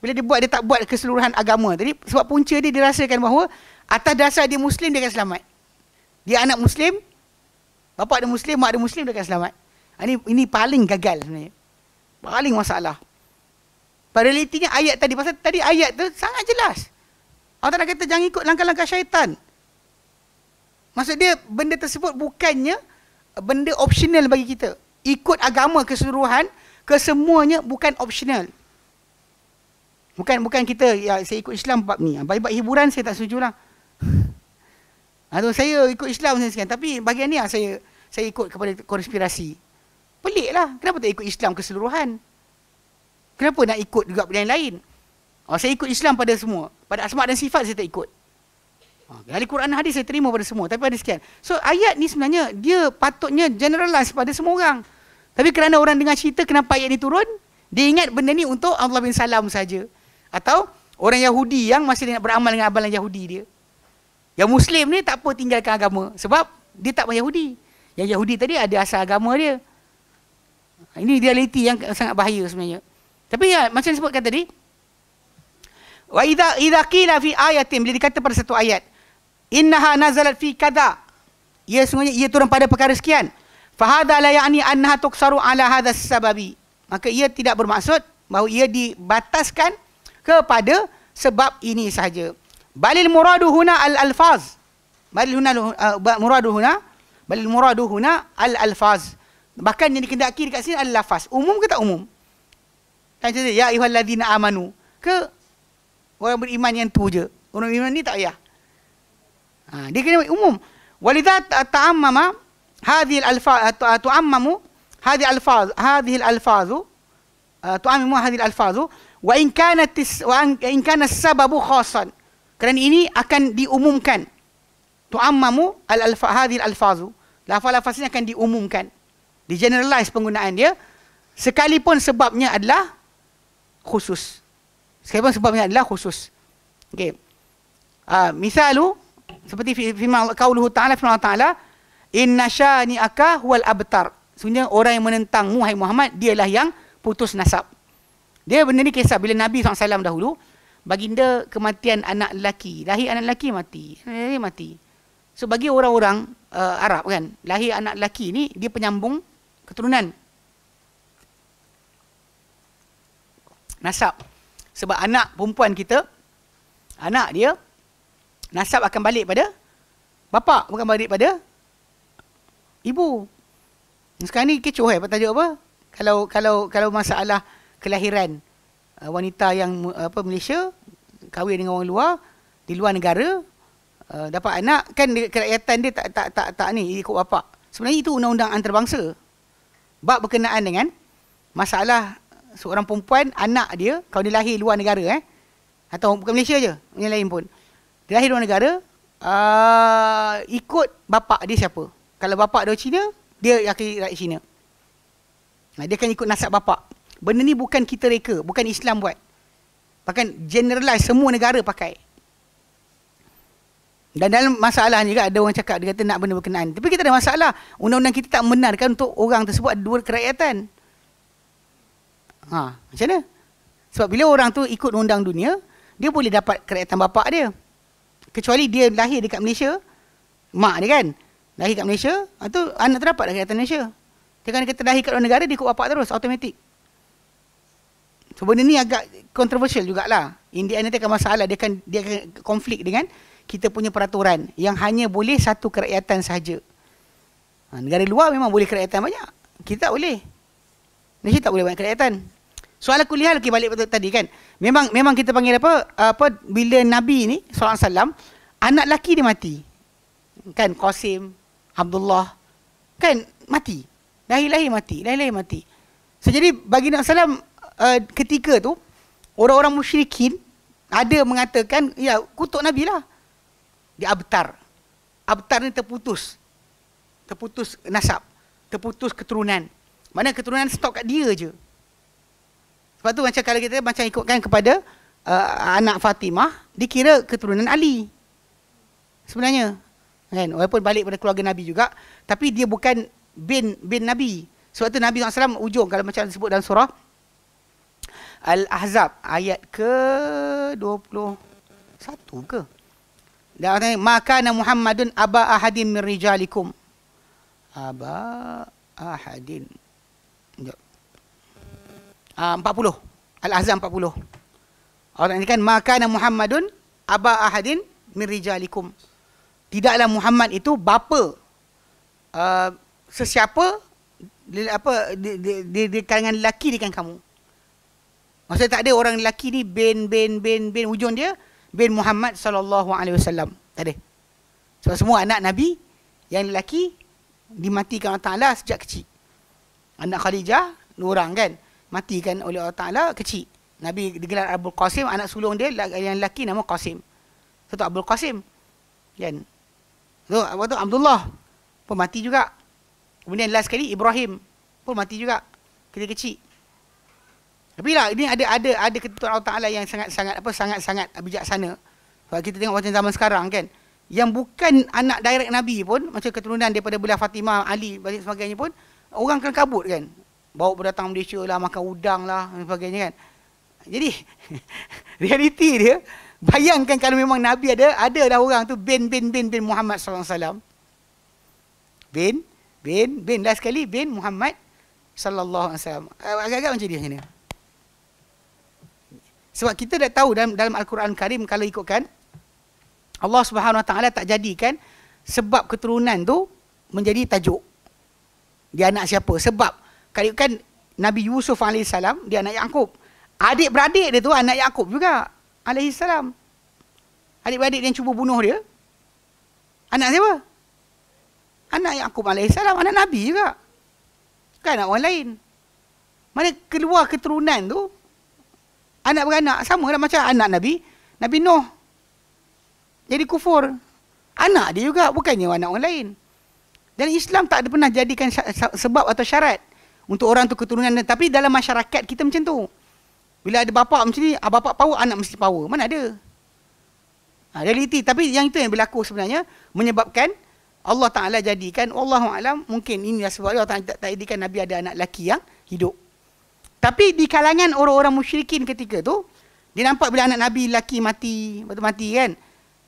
Bila dia buat, dia tak buat keseluruhan agama. Jadi sebab punca dia, dia rasakan bahawa atas dasar dia Muslim, dia akan selamat. Dia anak Muslim, bapa dia Muslim, mak dia Muslim, dia akan selamat. Ini, ah, ini paling gagal sebenarnya paling masalah. Pada realitinya ayat tadi, pasal tadi ayat tu sangat jelas. Allah nak kata jangan ikut langkah-langkah syaitan. Maksud dia benda tersebut bukannya benda optional bagi kita. Ikut agama keseluruhan, kesemuanya bukan optional. Bukan bukan kita, ya, saya ikut Islam bab ni. Baik-baik hiburan saya tak setuju lah. Atau saya ikut Islam sekian. Tapi bagian ni lah saya, saya ikut kepada konspirasi peliklah. Kenapa tak ikut Islam keseluruhan? Kenapa nak ikut juga benda yang lain? Oh, saya ikut Islam pada semua. Pada asmat dan sifat saya tak ikut. Oh, ah, dari Quran hadis saya terima pada semua. Tapi ada sekian. So ayat ni sebenarnya dia patutnya generalize pada semua orang. Tapi kerana orang dengar cerita kenapa ayat ni turun, dia ingat benda ni untuk Allah bin Salam saja. Atau orang Yahudi yang masih nak beramal dengan abalan Yahudi dia. Yang Muslim ni tak apa tinggalkan agama. Sebab dia tak banyak Yahudi. Yang Yahudi tadi ada asal agama dia. Ha, ini realiti yang sangat bahaya sebenarnya. Tapi ya, macam saya sebutkan tadi, wa idza idza qila fi ayatin bila dikata pada satu ayat, innaha nazalat fi kada. Ya sebenarnya ia turun pada perkara sekian. Fahada la ya'ni annaha tuksaru ala hadha sababi. Maka ia tidak bermaksud bahawa ia dibataskan kepada sebab ini sahaja. Balil muradu huna al-alfaz. Balil huna uh, muradu huna. Balil muradu huna al-alfaz. Al-alfaz. Bahkan yang dikendaki dekat sini adalah lafaz. Umum ke tak umum? Kan cerita, ya ayuhalladzina amanu. Ke orang beriman yang tu je. Orang beriman ni tak payah. Ha, dia kena umum. Walidha ta'amama hadhil alfaz tu'ammamu hadhil alfaz hadhil alfaz uh, tu'ammamu hadhil alfaz wa in sababu khasan. Kerana ini akan diumumkan. Tu'ammamu al alfaz hadhil alfaz. Lafaz-lafaz ini akan diumumkan. Di generalize penggunaan dia sekalipun sebabnya adalah khusus. Sekalipun sebabnya adalah khusus. Okay, uh, ah, misalu seperti firman kauluhu ta'ala firman Allah ta'ala inna syani'aka wal abtar. Sebenarnya orang yang menentang hai Muhammad dia lah yang putus nasab. Dia benda ni kisah bila Nabi SAW dahulu baginda kematian anak lelaki. Lahir anak lelaki mati. Lahir mati. So bagi orang-orang uh, Arab kan, lahir anak lelaki ni dia penyambung keturunan nasab sebab anak perempuan kita anak dia nasab akan balik pada bapa bukan balik pada ibu sekarang ni kecoh eh tajuk apa kalau kalau kalau masalah kelahiran uh, wanita yang uh, apa Malaysia kahwin dengan orang luar di luar negara uh, dapat anak kan kerakyatan dia tak tak tak tak ni ikut bapa sebenarnya itu undang-undang antarabangsa bab berkenaan dengan masalah seorang perempuan anak dia kalau dia lahir luar negara eh atau bukan Malaysia je yang lain pun dia lahir luar negara uh, ikut bapak dia siapa kalau bapak dia Cina dia yakin rakyat Cina nah, dia akan ikut nasab bapak benda ni bukan kita reka bukan Islam buat bahkan generalize semua negara pakai dan dalam masalah ni juga kan, ada orang cakap dia kata nak benda berkenaan. Tapi kita ada masalah. Undang-undang kita tak membenarkan untuk orang tersebut ada dua kerakyatan. Ha, macam mana? Sebab bila orang tu ikut undang dunia, dia boleh dapat kerakyatan bapa dia. Kecuali dia lahir dekat Malaysia, mak dia kan, lahir dekat Malaysia, tu anak tu dapat kerakyatan Malaysia. Jangan kita lahir kat luar negara, dia ikut bapak terus, automatik. So benda ni agak controversial jugalah. India ni akan masalah, dia akan, dia akan konflik dengan kita punya peraturan yang hanya boleh satu kerakyatan sahaja. Ha, negara luar memang boleh kerakyatan banyak. Kita tak boleh. Malaysia tak boleh banyak kerakyatan. Soalan kuliah lagi balik pada tadi kan. Memang memang kita panggil apa? Apa bila Nabi ni sallallahu alaihi wasallam anak laki dia mati. Kan Qasim, Abdullah kan mati. Lahir-lahir mati, lahir-lahir mati. So, jadi bagi Nabi sallam uh, eh, ketika tu orang-orang musyrikin ada mengatakan ya kutuk Nabi lah di abtar. Abtar ni terputus. Terputus nasab. Terputus keturunan. Mana keturunan stop kat dia je. Sebab tu macam kalau kita macam ikutkan kepada uh, anak Fatimah, dikira keturunan Ali. Sebenarnya. Kan? Walaupun balik pada keluarga Nabi juga, tapi dia bukan bin bin Nabi. Sebab tu Nabi SAW ujung kalau macam disebut dalam surah Al-Ahzab ayat ke 21 ke? Dia kata, maka na Muhammadun aba ahadin min rijalikum. Aba ahadin. Sekejap. 40. Al-Azam 40. Orang ini kan, maka na Muhammadun aba ahadin min rijalikum. Tidaklah Muhammad itu bapa uh, sesiapa di, apa di, di, di, di kalangan lelaki dengan kamu. Maksudnya tak ada orang lelaki ni bin bin bin bin ujung dia bin Muhammad sallallahu alaihi wasallam. Tadi. Sebab semua anak Nabi yang lelaki dimatikan Allah Taala sejak kecil. Anak Khadijah nurang kan, matikan oleh Allah Taala kecil. Nabi digelar Abdul Qasim, anak sulung dia yang lelaki nama Qasim. Satu Abdul Qasim. Kan? Tu apa tu Abdullah pun mati juga. Kemudian last sekali Ibrahim pun mati juga. Kecil-kecil. Tapi lah ini ada ada ada ketentuan Allah Taala yang sangat sangat apa sangat sangat bijaksana. Sebab kita tengok macam zaman sekarang kan yang bukan anak direct nabi pun macam keturunan daripada beliau Fatimah Ali dan sebagainya pun orang akan kabut kan. Bawa berdatang Malaysia lah makan udang lah dan sebagainya kan. Jadi realiti dia bayangkan kalau memang nabi ada ada dah orang tu bin bin bin bin Muhammad sallallahu alaihi wasallam. Bin bin bin last sekali bin Muhammad sallallahu alaihi wasallam. Agak-agak macam dia ni. Sebab kita dah tahu dalam dalam Al-Quran Karim kalau ikutkan Allah Subhanahu Wa Taala tak jadikan sebab keturunan tu menjadi tajuk. Dia anak siapa? Sebab kalau ikutkan Nabi Yusuf alaihissalam dia anak Yakub. Adik-beradik dia tu anak Yakub juga alaihissalam. Adik-beradik dia yang cuba bunuh dia. Anak siapa? Anak Yakub alaihissalam, anak Nabi juga. Bukan anak orang lain. Mana keluar keturunan tu anak beranak sama lah macam anak Nabi Nabi Nuh jadi kufur anak dia juga bukannya anak orang lain dan Islam tak ada pernah jadikan sebab atau syarat untuk orang tu keturunan tapi dalam masyarakat kita macam tu bila ada bapa macam ni ah bapa power anak mesti power mana ada ha, realiti tapi yang itu yang berlaku sebenarnya menyebabkan Allah Taala jadikan Allah alam mungkin ini sebab Allah Taala tak jadikan nabi ada anak lelaki yang hidup tapi di kalangan orang-orang musyrikin ketika tu, dia nampak bila anak Nabi lelaki mati, betul mati kan?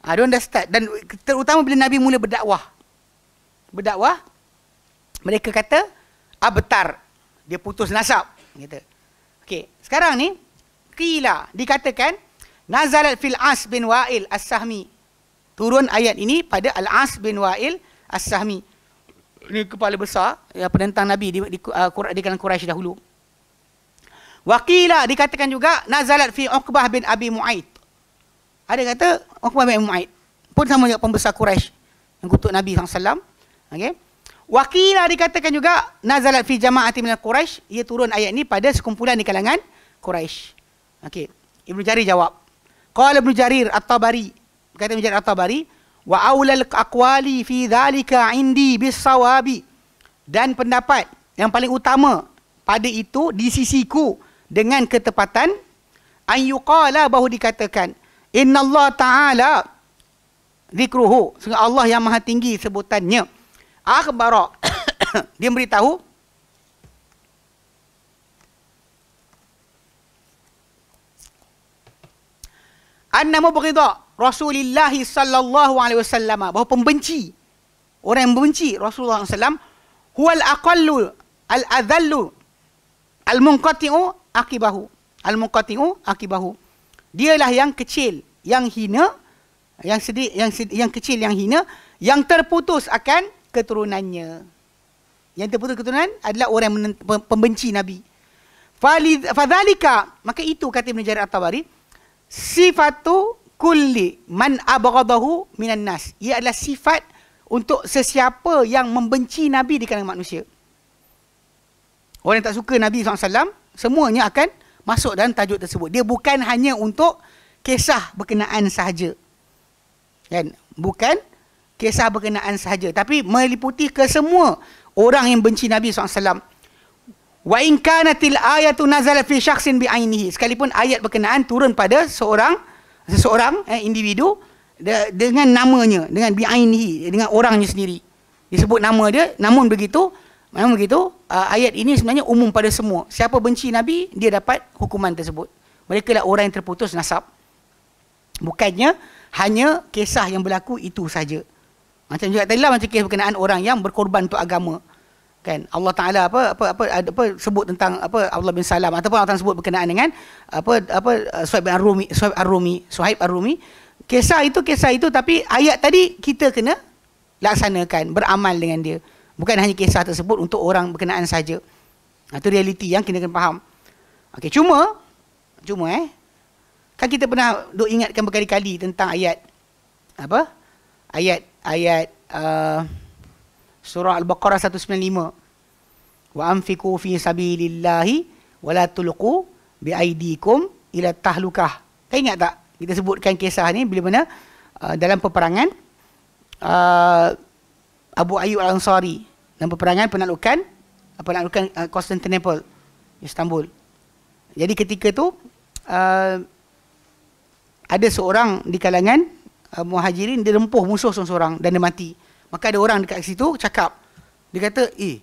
Ha, dia dah start. Dan terutama bila Nabi mula berdakwah. Berdakwah, mereka kata, abetar, Dia putus nasab. Kata. Okay. Sekarang ni, kila dikatakan, Nazalat fil As bin Wa'il as-Sahmi. Turun ayat ini pada Al-As bin Wa'il as-Sahmi. Ini kepala besar, ya, penentang Nabi di, di, ah, di, di, di, di, di, Quraisy dahulu. Waqila lah, dikatakan juga nazalat fi Uqbah bin Abi Mu'aid. Ada kata Uqbah bin Abi Mu'aid pun sama dengan pembesar Quraisy yang kutuk Nabi SAW. Okay. Waqila dikatakan juga nazalat fi jama'ati min Quraisy, ia turun ayat ini pada sekumpulan di kalangan Quraisy. Okey. Ibnu Jarir jawab. Qala Ibnu Jarir At-Tabari, kata Ibnu Jarir At-Tabari, wa al aqwali fi dhalika indi bisawabi. Dan pendapat yang paling utama pada itu di sisiku dengan ketepatan an yuqala bahu dikatakan innallaha ta'ala zikruhu sungguh Allah yang maha tinggi sebutannya akhbara dia beritahu anna mubghidha Rasulullah sallallahu alaihi wasallam bahu pembenci orang yang membenci Rasulullah sallallahu alaihi wasallam huwal aqallu al adallu al munqati'u akibahu. Al-muqati'u akibahu. Dialah yang kecil, yang hina, yang sedih, yang yang kecil yang hina, yang terputus akan keturunannya. Yang terputus keturunan adalah orang yang pembenci Nabi. Fadhalika, maka itu kata Ibn Jarir At-Tabari, sifatu kulli man abagadahu minan nas. Ia adalah sifat untuk sesiapa yang membenci Nabi di kalangan manusia. Orang yang tak suka Nabi SAW, semuanya akan masuk dalam tajuk tersebut. Dia bukan hanya untuk kisah berkenaan sahaja. Kan? Bukan kisah berkenaan sahaja. Tapi meliputi ke semua orang yang benci Nabi SAW. Wa in kanatil ayatu nazala fi syakhsin bi ainihi. Sekalipun ayat berkenaan turun pada seorang seseorang eh, individu de, dengan namanya, dengan bi ainihi, dengan orangnya sendiri. Disebut nama dia, namun begitu Memang begitu, ah, ayat ini sebenarnya umum pada semua. Siapa benci Nabi, dia dapat hukuman tersebut. Mereka lah orang yang terputus nasab. Bukannya hanya kisah yang berlaku itu saja. Macam juga tadi lah macam kisah berkenaan orang yang berkorban untuk agama. Kan? Allah Taala apa, apa apa apa sebut tentang apa Allah bin Salam ataupun Allah Ta'ala sebut berkenaan dengan apa apa Suhaib Ar-Rumi, Suhaib Ar-Rumi, Suhaib Ar-Rumi. Kisah itu kisah itu tapi ayat tadi kita kena laksanakan, beramal dengan dia. Bukan hanya kisah tersebut untuk orang berkenaan saja. Itu realiti yang kita kena faham. Okey, cuma cuma eh kan kita pernah duk ingatkan berkali-kali tentang ayat apa? Ayat ayat uh, surah Al-Baqarah 195. Wa anfiqu fi sabilillahi wa la tulqu bi aidikum ila tahlukah. Kau ingat tak kita sebutkan kisah ni bila mana uh, dalam peperangan uh, Abu Ayyub Al-Ansari dalam peperangan penaklukan ah, penaklukan uh, ah, Constantinople Istanbul. Jadi ketika tu uh, ada seorang di kalangan uh, muhajirin dia rempuh musuh seorang-seorang dan dia mati. Maka ada orang dekat situ cakap. Dia kata, "Eh,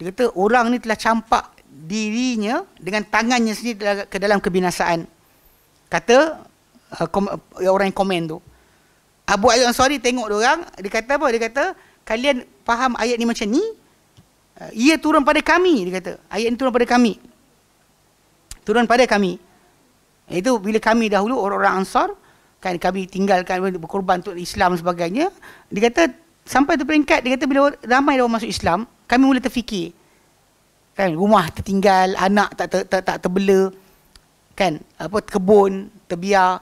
dia kata orang ni telah campak dirinya dengan tangannya sendiri ke dalam kebinasaan." Kata uh, kom- uh, orang yang komen tu. Abu Ali Ansari tengok dia orang, dia kata apa? Dia kata, "Kalian faham ayat ni macam ni uh, ia turun pada kami dia kata ayat ni turun pada kami turun pada kami itu bila kami dahulu orang-orang ansar kan kami tinggalkan berkorban untuk Islam sebagainya dia kata sampai tu peringkat dia kata bila ramai orang masuk Islam kami mula terfikir kan rumah tertinggal anak tak ter, tak, tak terbela kan apa kebun terbiar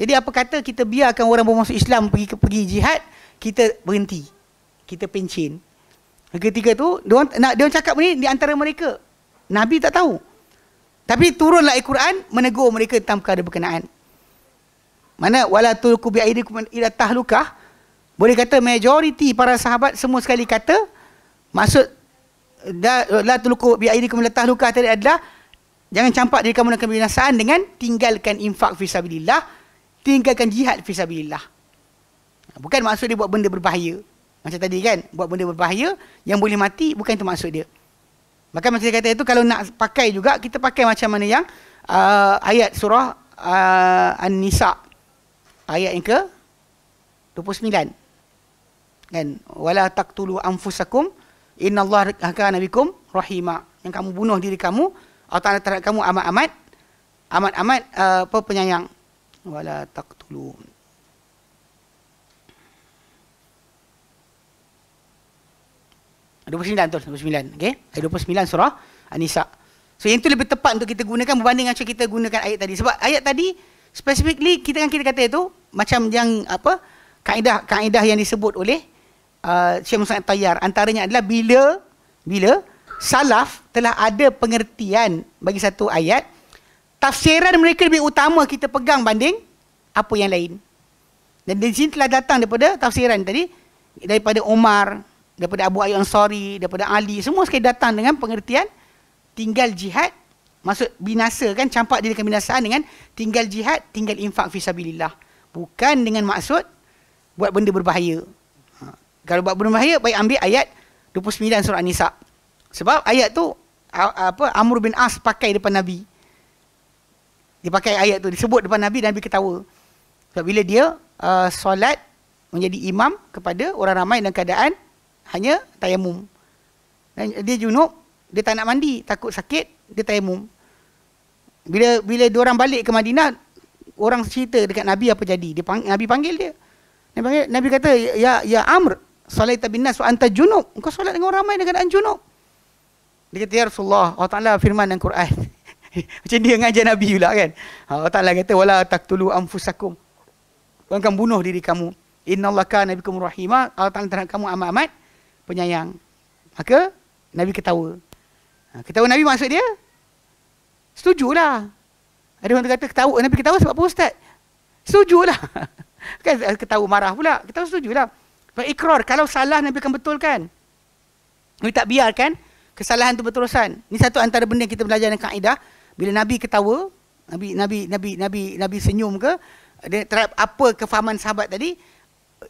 jadi apa kata kita biarkan orang bermasuk Islam pergi pergi jihad kita berhenti kita pencin. Ketika tu, dia nak dia cakap ni di antara mereka. Nabi tak tahu. Tapi turunlah Al-Quran menegur mereka tentang perkara berkenaan. Mana wala tulku bi aidikum ila tahlukah? Boleh kata majoriti para sahabat semua sekali kata maksud la tulku bi aidikum ila tahlukah tadi adalah jangan campak diri kamu dalam kebinasaan dengan tinggalkan infak fisabilillah, tinggalkan jihad fisabilillah. Bukan maksud dia buat benda berbahaya. Macam tadi kan, buat benda berbahaya yang boleh mati bukan itu maksud dia. Maka macam dia kata itu kalau nak pakai juga kita pakai macam mana yang uh, ayat surah uh, An-Nisa ayat yang ke 29. Kan wala taqtulu anfusakum innallaha kana bikum rahima. Yang kamu bunuh diri kamu atau anak anak kamu amat-amat amat-amat uh, apa penyayang wala taqtulu 29 tu, 29. Okey. Ayat 29 surah An-Nisa. So yang tu lebih tepat untuk kita gunakan berbanding dengan kita gunakan ayat tadi. Sebab ayat tadi specifically kita kan kita kata itu macam yang apa? kaedah kaedah yang disebut oleh uh, Syekh Musa Tayyar antaranya adalah bila bila salaf telah ada pengertian bagi satu ayat tafsiran mereka lebih utama kita pegang banding apa yang lain dan di sini telah datang daripada tafsiran tadi daripada Umar daripada Abu Ayyub Ansari, daripada Ali, semua sekali datang dengan pengertian tinggal jihad, maksud binasa kan, campak diri kebinasaan dengan tinggal jihad, tinggal infak fisabilillah. Bukan dengan maksud buat benda berbahaya. Ha. Kalau buat benda berbahaya, baik ambil ayat 29 surah Nisa. Sebab ayat tu apa Amr bin As pakai depan Nabi. Dia pakai ayat tu disebut depan Nabi dan Nabi ketawa. Sebab bila dia uh, solat menjadi imam kepada orang ramai dalam keadaan hanya tayamum. Dia junub, dia tak nak mandi, takut sakit, dia tayamum. Bila bila dia orang balik ke Madinah, orang cerita dekat Nabi apa jadi. Dia panggil, Nabi panggil dia. Nabi panggil, Nabi kata, "Ya ya Amr, solat bin nas anta junub. Engkau solat dengan orang ramai dengan keadaan junub." Dia kata, "Ya Rasulullah, Allah Taala firman dalam Quran." Macam dia mengajar Nabi pula kan. Allah Taala kata, "Wala taktulu anfusakum." Kau akan bunuh diri kamu. Inna Allah Nabi bikum rahima. Allah Taala terang kamu amat-amat penyayang. Maka Nabi ketawa. Ha, ketawa Nabi maksud dia, setuju lah. Ada orang kata ketawa, Nabi ketawa sebab apa Ustaz? Setujulah. Kan eh, ketawa marah pula, ketawa setujulah. Sebab ikrar, kalau salah Nabi akan betulkan. Nabi tak biarkan kesalahan itu berterusan. Ini satu antara benda kita belajar dalam kaedah. Bila Nabi ketawa, Nabi Nabi Nabi Nabi Nabi senyum ke dia terhadap apa kefahaman sahabat tadi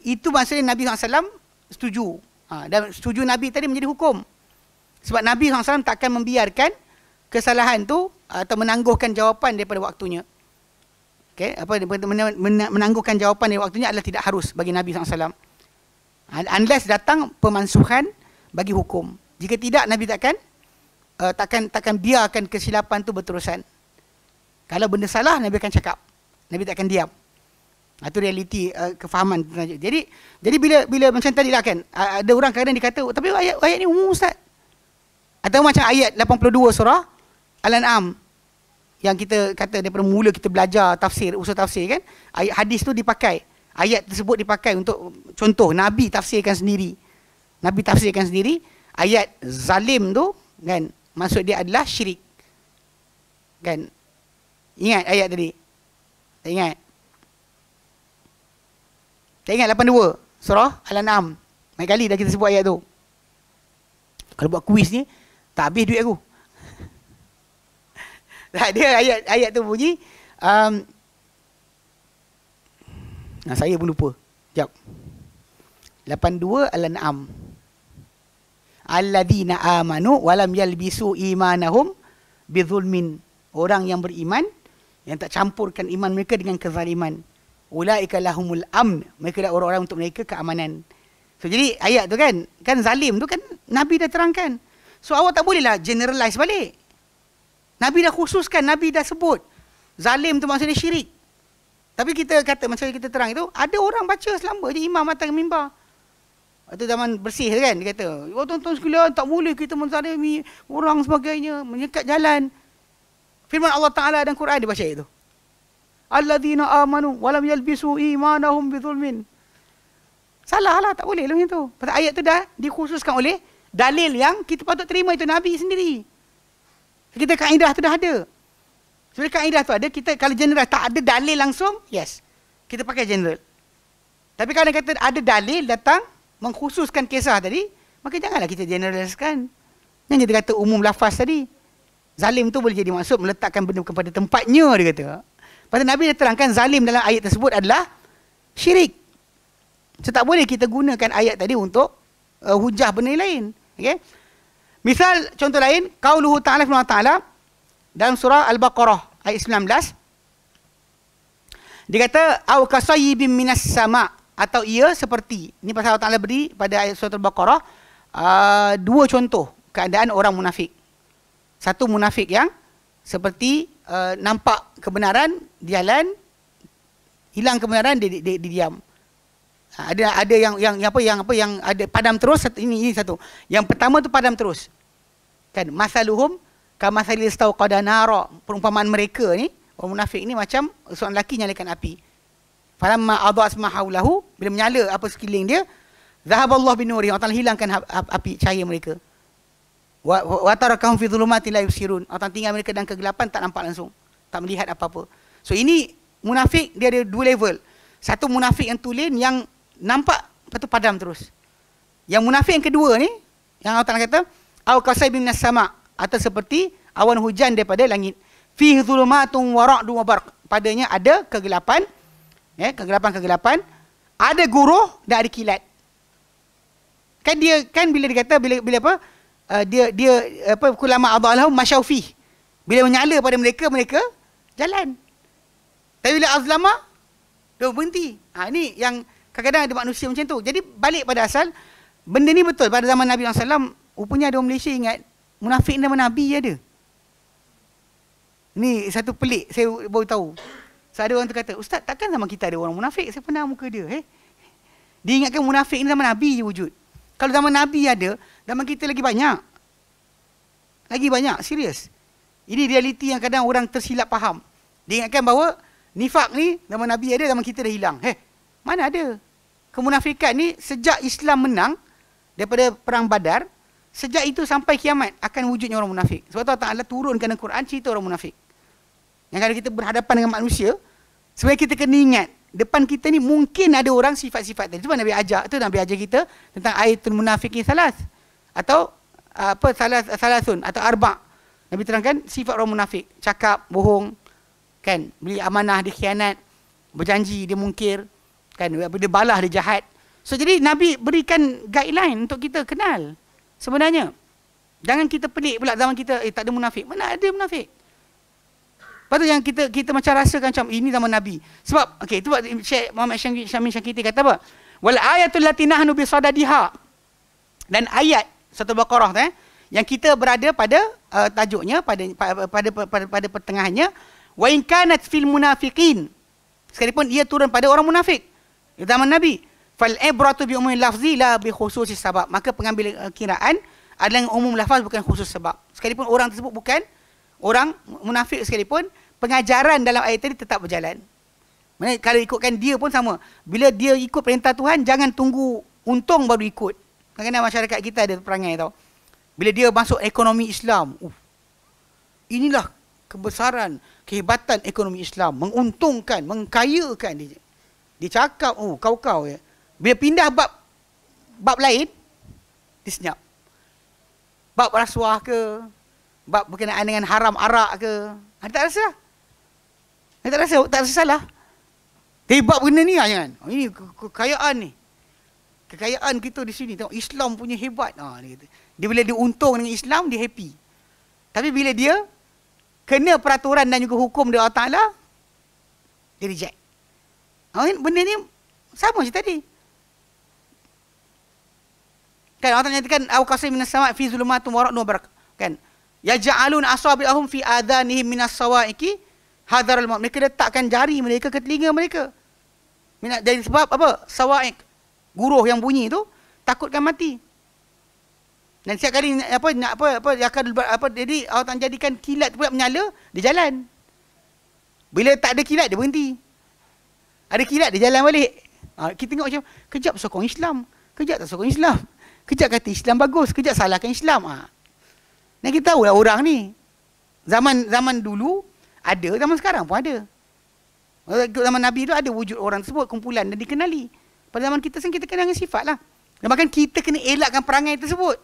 itu maksudnya Nabi SAW setuju Ha, dan setuju Nabi tadi menjadi hukum. Sebab Nabi SAW takkan membiarkan kesalahan tu atau menangguhkan jawapan daripada waktunya. Okay, apa menangguhkan jawapan dari waktunya adalah tidak harus bagi Nabi SAW. Ha, unless datang pemansuhan bagi hukum. Jika tidak Nabi takkan uh, takkan takkan biarkan kesilapan tu berterusan. Kalau benda salah Nabi akan cakap. Nabi takkan diam. Ah, itu realiti uh, kefahaman tajuk. Jadi jadi bila bila macam tadi lah kan, uh, ada orang kadang dikata tapi ayat ayat ni umum ustaz. Atau macam ayat 82 surah Al-An'am yang kita kata daripada mula kita belajar tafsir usul tafsir kan, ayat hadis tu dipakai. Ayat tersebut dipakai untuk contoh nabi tafsirkan sendiri. Nabi tafsirkan sendiri ayat zalim tu kan maksud dia adalah syirik. Kan? Ingat ayat tadi. ingat? Tak ingat 82 Surah Al-An'am Banyak kali dah kita sebut ayat tu Kalau buat kuis ni Tak habis duit aku Tak ada ayat, ayat tu bunyi um, nah, Saya pun lupa Sekejap 82 Al-An'am Alladzina amanu walam yalbisu imanahum bidhulmin. Orang yang beriman yang tak campurkan iman mereka dengan kezaliman ulaika lahumul amn mereka dah orang-orang untuk mereka keamanan so jadi ayat tu kan kan zalim tu kan nabi dah terangkan so awak tak bolehlah generalize balik nabi dah khususkan nabi dah sebut zalim tu maksudnya syirik tapi kita kata macam kita terang itu ada orang baca selamba je imam atas mimbar Itu zaman bersih kan, dia kata, oh, tuan-tuan sekalian tak boleh kita menzalimi orang sebagainya, menyekat jalan. Firman Allah Ta'ala dan Quran dia baca itu. Alladzina amanu walam yalbisu imanahum bidhulmin. Salah lah, tak boleh lah macam tu. Pasal ayat tu dah dikhususkan oleh dalil yang kita patut terima itu Nabi sendiri. Kita kaedah tu dah ada. Sebab kaedah tu ada, kita kalau general tak ada dalil langsung, yes. Kita pakai general. Tapi kalau kata ada dalil datang mengkhususkan kisah tadi, maka janganlah kita generalkan. Yang kita kata umum lafaz tadi. Zalim tu boleh jadi maksud meletakkan benda kepada tempatnya, dia kata. Pada Nabi dia terangkan zalim dalam ayat tersebut adalah syirik. So tak boleh kita gunakan ayat tadi untuk uh, hujah benda lain. Okay? Misal contoh lain, Qauluhu Ta'ala wa Ta'ala dalam surah Al-Baqarah ayat 19. Dia kata, Aw kasayibim minas sama atau ia seperti. Ini pasal Allah Ta'ala beri pada ayat surah Al-Baqarah. Uh, dua contoh keadaan orang munafik. Satu munafik yang seperti uh, nampak kebenaran jalan hilang kebenaran dia, dia, dia, dia diam ha, ada ada yang, yang yang apa yang apa yang ada padam terus ini ini satu yang pertama tu padam terus kan masaluhum kama salil stau qadanara perumpamaan mereka ni orang munafik ni macam seorang lelaki nyalakan api falamma adha asmahu bila menyala apa sekiling dia zahaballahu binuri Allah hilangkan ha, ha, api cahaya mereka wa tarakahum fi dhulumati la yusirun orang tinggal mereka dalam kegelapan tak nampak langsung tak melihat apa-apa so ini munafik dia ada dua level satu munafik yang tulen yang nampak lepas tu padam terus yang munafik yang kedua ni yang Allah Taala kata au kasai bin sama atau seperti awan hujan daripada langit fi dhulumatun wa ra'du wa barq padanya ada kegelapan ya eh, kegelapan kegelapan ada guruh dan ada kilat kan dia kan bila dikata bila bila apa uh, dia dia apa ulama adallahu masyaufi bila menyala pada mereka mereka jalan tapi bila azlama dia berhenti ha ini yang kadang-kadang ada manusia macam tu jadi balik pada asal benda ni betul pada zaman Nabi SAW rupanya ada orang Malaysia ingat munafik nama Nabi je ada ni satu pelik saya baru tahu so ada orang tu kata ustaz takkan sama kita ada orang munafik saya pernah muka dia eh dia ingatkan munafik ni zaman Nabi je wujud kalau zaman Nabi ada, dalam kita lagi banyak. Lagi banyak, serius. Ini realiti yang kadang orang tersilap faham. Dia ingatkan bahawa nifak ni nama Nabi ada, nama kita dah hilang. Heh, mana ada? Kemunafikan ni sejak Islam menang daripada perang Badar, sejak itu sampai kiamat akan wujudnya orang munafik. Sebab tu Allah Taala turunkan Al-Quran cerita orang munafik. Yang kalau kita berhadapan dengan manusia, sebenarnya kita kena ingat depan kita ni mungkin ada orang sifat-sifat tadi. Cuma Nabi ajak tu Nabi ajak kita tentang ayatul munafikin salah atau apa salah salah sun atau arba Nabi terangkan sifat orang munafik cakap bohong kan beli amanah dia khianat berjanji dia mungkir kan dia balah dia jahat so jadi nabi berikan guideline untuk kita kenal sebenarnya jangan kita pelik pula zaman kita eh tak ada munafik mana ada munafik Lepas yang kita kita macam rasakan macam eh, ini zaman Nabi. Sebab, okey, itu buat Syekh Muhammad Syamin Syakiti kata apa? Wal ayatul latinah nubi sadadiha. Dan ayat satu baqarah eh yang kita berada pada uh, tajuknya pada pada pada, pada, pada pertengahannya wa in kanat fil munafiqin sekalipun ia turun pada orang munafik zaman nabi fal ibratu bi umum lafzi la bi khusus sebab. maka pengambil uh, kiraan adalah yang umum lafaz bukan khusus sebab sekalipun orang tersebut bukan orang munafik sekalipun pengajaran dalam ayat tadi tetap berjalan Maksudnya, kalau ikutkan dia pun sama bila dia ikut perintah Tuhan jangan tunggu untung baru ikut Kadang-kadang masyarakat kita ada perangai tau. Bila dia masuk ekonomi Islam, uh, inilah kebesaran, kehebatan ekonomi Islam. Menguntungkan, mengkayakan dia. Dia cakap, oh kau-kau ya. Bila pindah bab bab lain, dia senyap. Bab rasuah ke, bab berkenaan dengan haram arak ke. Ha, dia tak rasa. Lah. Dia tak rasa, tak rasa salah. Tapi bab benda ni lah oh, Ini kekayaan ni kekayaan kita di sini tengok Islam punya hebat ha, ah, dia kata dia bila dia untung dengan Islam dia happy tapi bila dia kena peraturan dan juga hukum dari Allah Taala dia reject ha, benda ni sama je tadi kan orang tanya kan au qasim minas sama fi zulumatum wa ra'nu barak kan ya ja'alun asabi'ahum fi adanihim minas sawa'iki hadaral mereka letakkan jari mereka ke telinga mereka minat dari sebab apa sawa'ik guruh yang bunyi tu takutkan mati. Dan setiap kali apa nak apa apa dia akan apa jadi Allah tak jadikan kilat tu pula menyala, dia jalan. Bila tak ada kilat dia berhenti. Ada kilat dia jalan balik. Ha, kita tengok macam kejap sokong Islam, kejap tak sokong Islam. Kejap kata Islam bagus, kejap salahkan Islam. Ha. Dan kita tahu lah orang ni. Zaman zaman dulu ada, zaman sekarang pun ada. Zaman Nabi tu ada wujud orang tersebut, kumpulan dan dikenali. Pada zaman kita sendiri, kita kena dengan sifat lah. Dan bahkan kita kena elakkan perangai tersebut.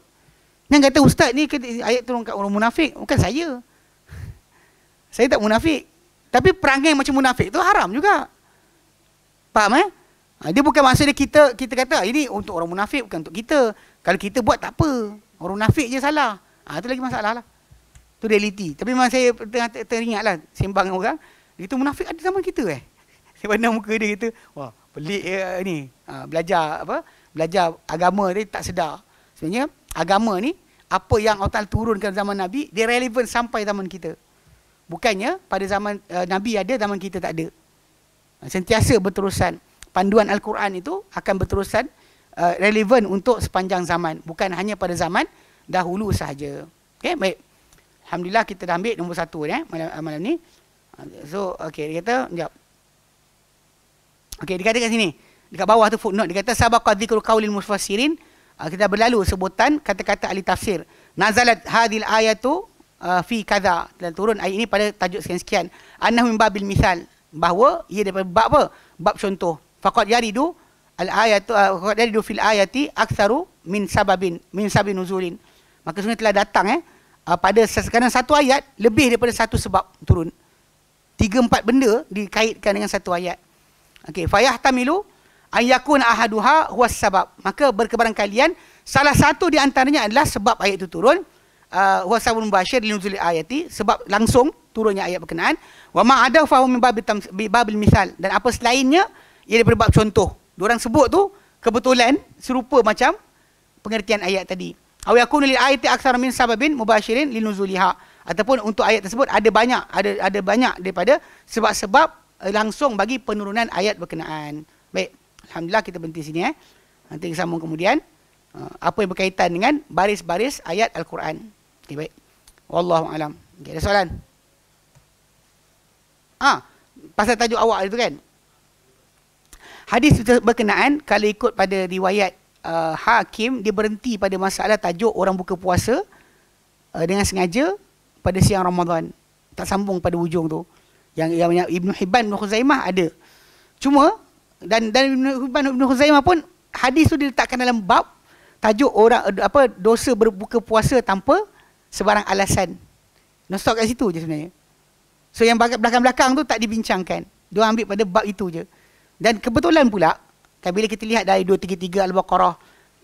Yang kata ustaz ni ayat turun kat orang oh, munafik. Bukan saya. Saya tak munafik. Tapi perangai macam munafik tu haram juga. Faham eh? Ha, dia bukan maksudnya kita kita kata ah, ini untuk orang munafik bukan untuk kita. Kalau kita buat tak apa. Orang munafik je salah. ha, itu lagi masalah lah. Itu realiti. Tapi memang saya tengah teringat lah sembang orang. Itu munafik ada zaman kita eh. Saya pandang muka dia kata, wah pelik eh, ni ha, belajar apa belajar agama ni tak sedar sebenarnya agama ni apa yang Allah Ta'ala turunkan zaman Nabi dia relevan sampai zaman kita bukannya pada zaman uh, Nabi ada zaman kita tak ada ha, sentiasa berterusan panduan Al-Quran itu akan berterusan uh, eh, relevan untuk sepanjang zaman bukan hanya pada zaman dahulu sahaja okey baik Alhamdulillah kita dah ambil nombor satu ni eh, malam, malam ni. Ha, so, okay, kita kata, Okey, dikatakan kat sini. Dekat bawah tu footnote dia kata sabaqa dhikru qaulil mufassirin. Uh, kita berlalu sebutan kata-kata ahli tafsir. Nazalat hadhil ayatu uh, fi kadha. Dan turun ayat ini pada tajuk sekian-sekian. Annahu min babil misal. Bahawa ia daripada bab apa? Bab contoh. Faqad yaridu al ayatu uh, ah, faqad yaridu fil ayati aktsaru min sababin min sabin nuzulin. Maka sungguh telah datang eh uh, pada sekarang satu ayat lebih daripada satu sebab turun. Tiga empat benda dikaitkan dengan satu ayat. Okey, fayah tamilu ayakun ahaduha huwa sabab. Maka berkebaran kalian salah satu di antaranya adalah sebab ayat itu turun uh, huwa sabun mubasyir linuzul ayati sebab langsung turunnya ayat berkenaan wa ma ada fahum min babil misal dan apa selainnya ia berbab contoh. Orang sebut tu kebetulan serupa macam pengertian ayat tadi. Aw yakunu lil ayati aktsara min sababin mubasyirin linuzuliha ataupun untuk ayat tersebut ada banyak ada ada banyak daripada sebab-sebab Eh, langsung bagi penurunan ayat berkenaan. Baik, alhamdulillah kita berhenti sini eh. Nanti kita sambung kemudian eh, apa yang berkaitan dengan baris-baris ayat al-Quran. Okay, baik. Wallahu alam. Okay, ada soalan? Ah, ha, pasal tajuk awak itu kan? Hadis berkenaan kalau ikut pada riwayat uh, Hakim dia berhenti pada masalah tajuk orang buka puasa uh, dengan sengaja pada siang Ramadan. Tak sambung pada ujung tu yang yang, yang Ibn Hibban Ibn Khuzaimah ada. Cuma dan dan Ibn Hibban Ibn Khuzaimah pun hadis tu diletakkan dalam bab tajuk orang apa dosa berbuka puasa tanpa sebarang alasan. Nostok stop kat situ je sebenarnya. So yang belakang-belakang tu tak dibincangkan. Dia ambil pada bab itu je. Dan kebetulan pula kan, bila kita lihat dari 233 Al-Baqarah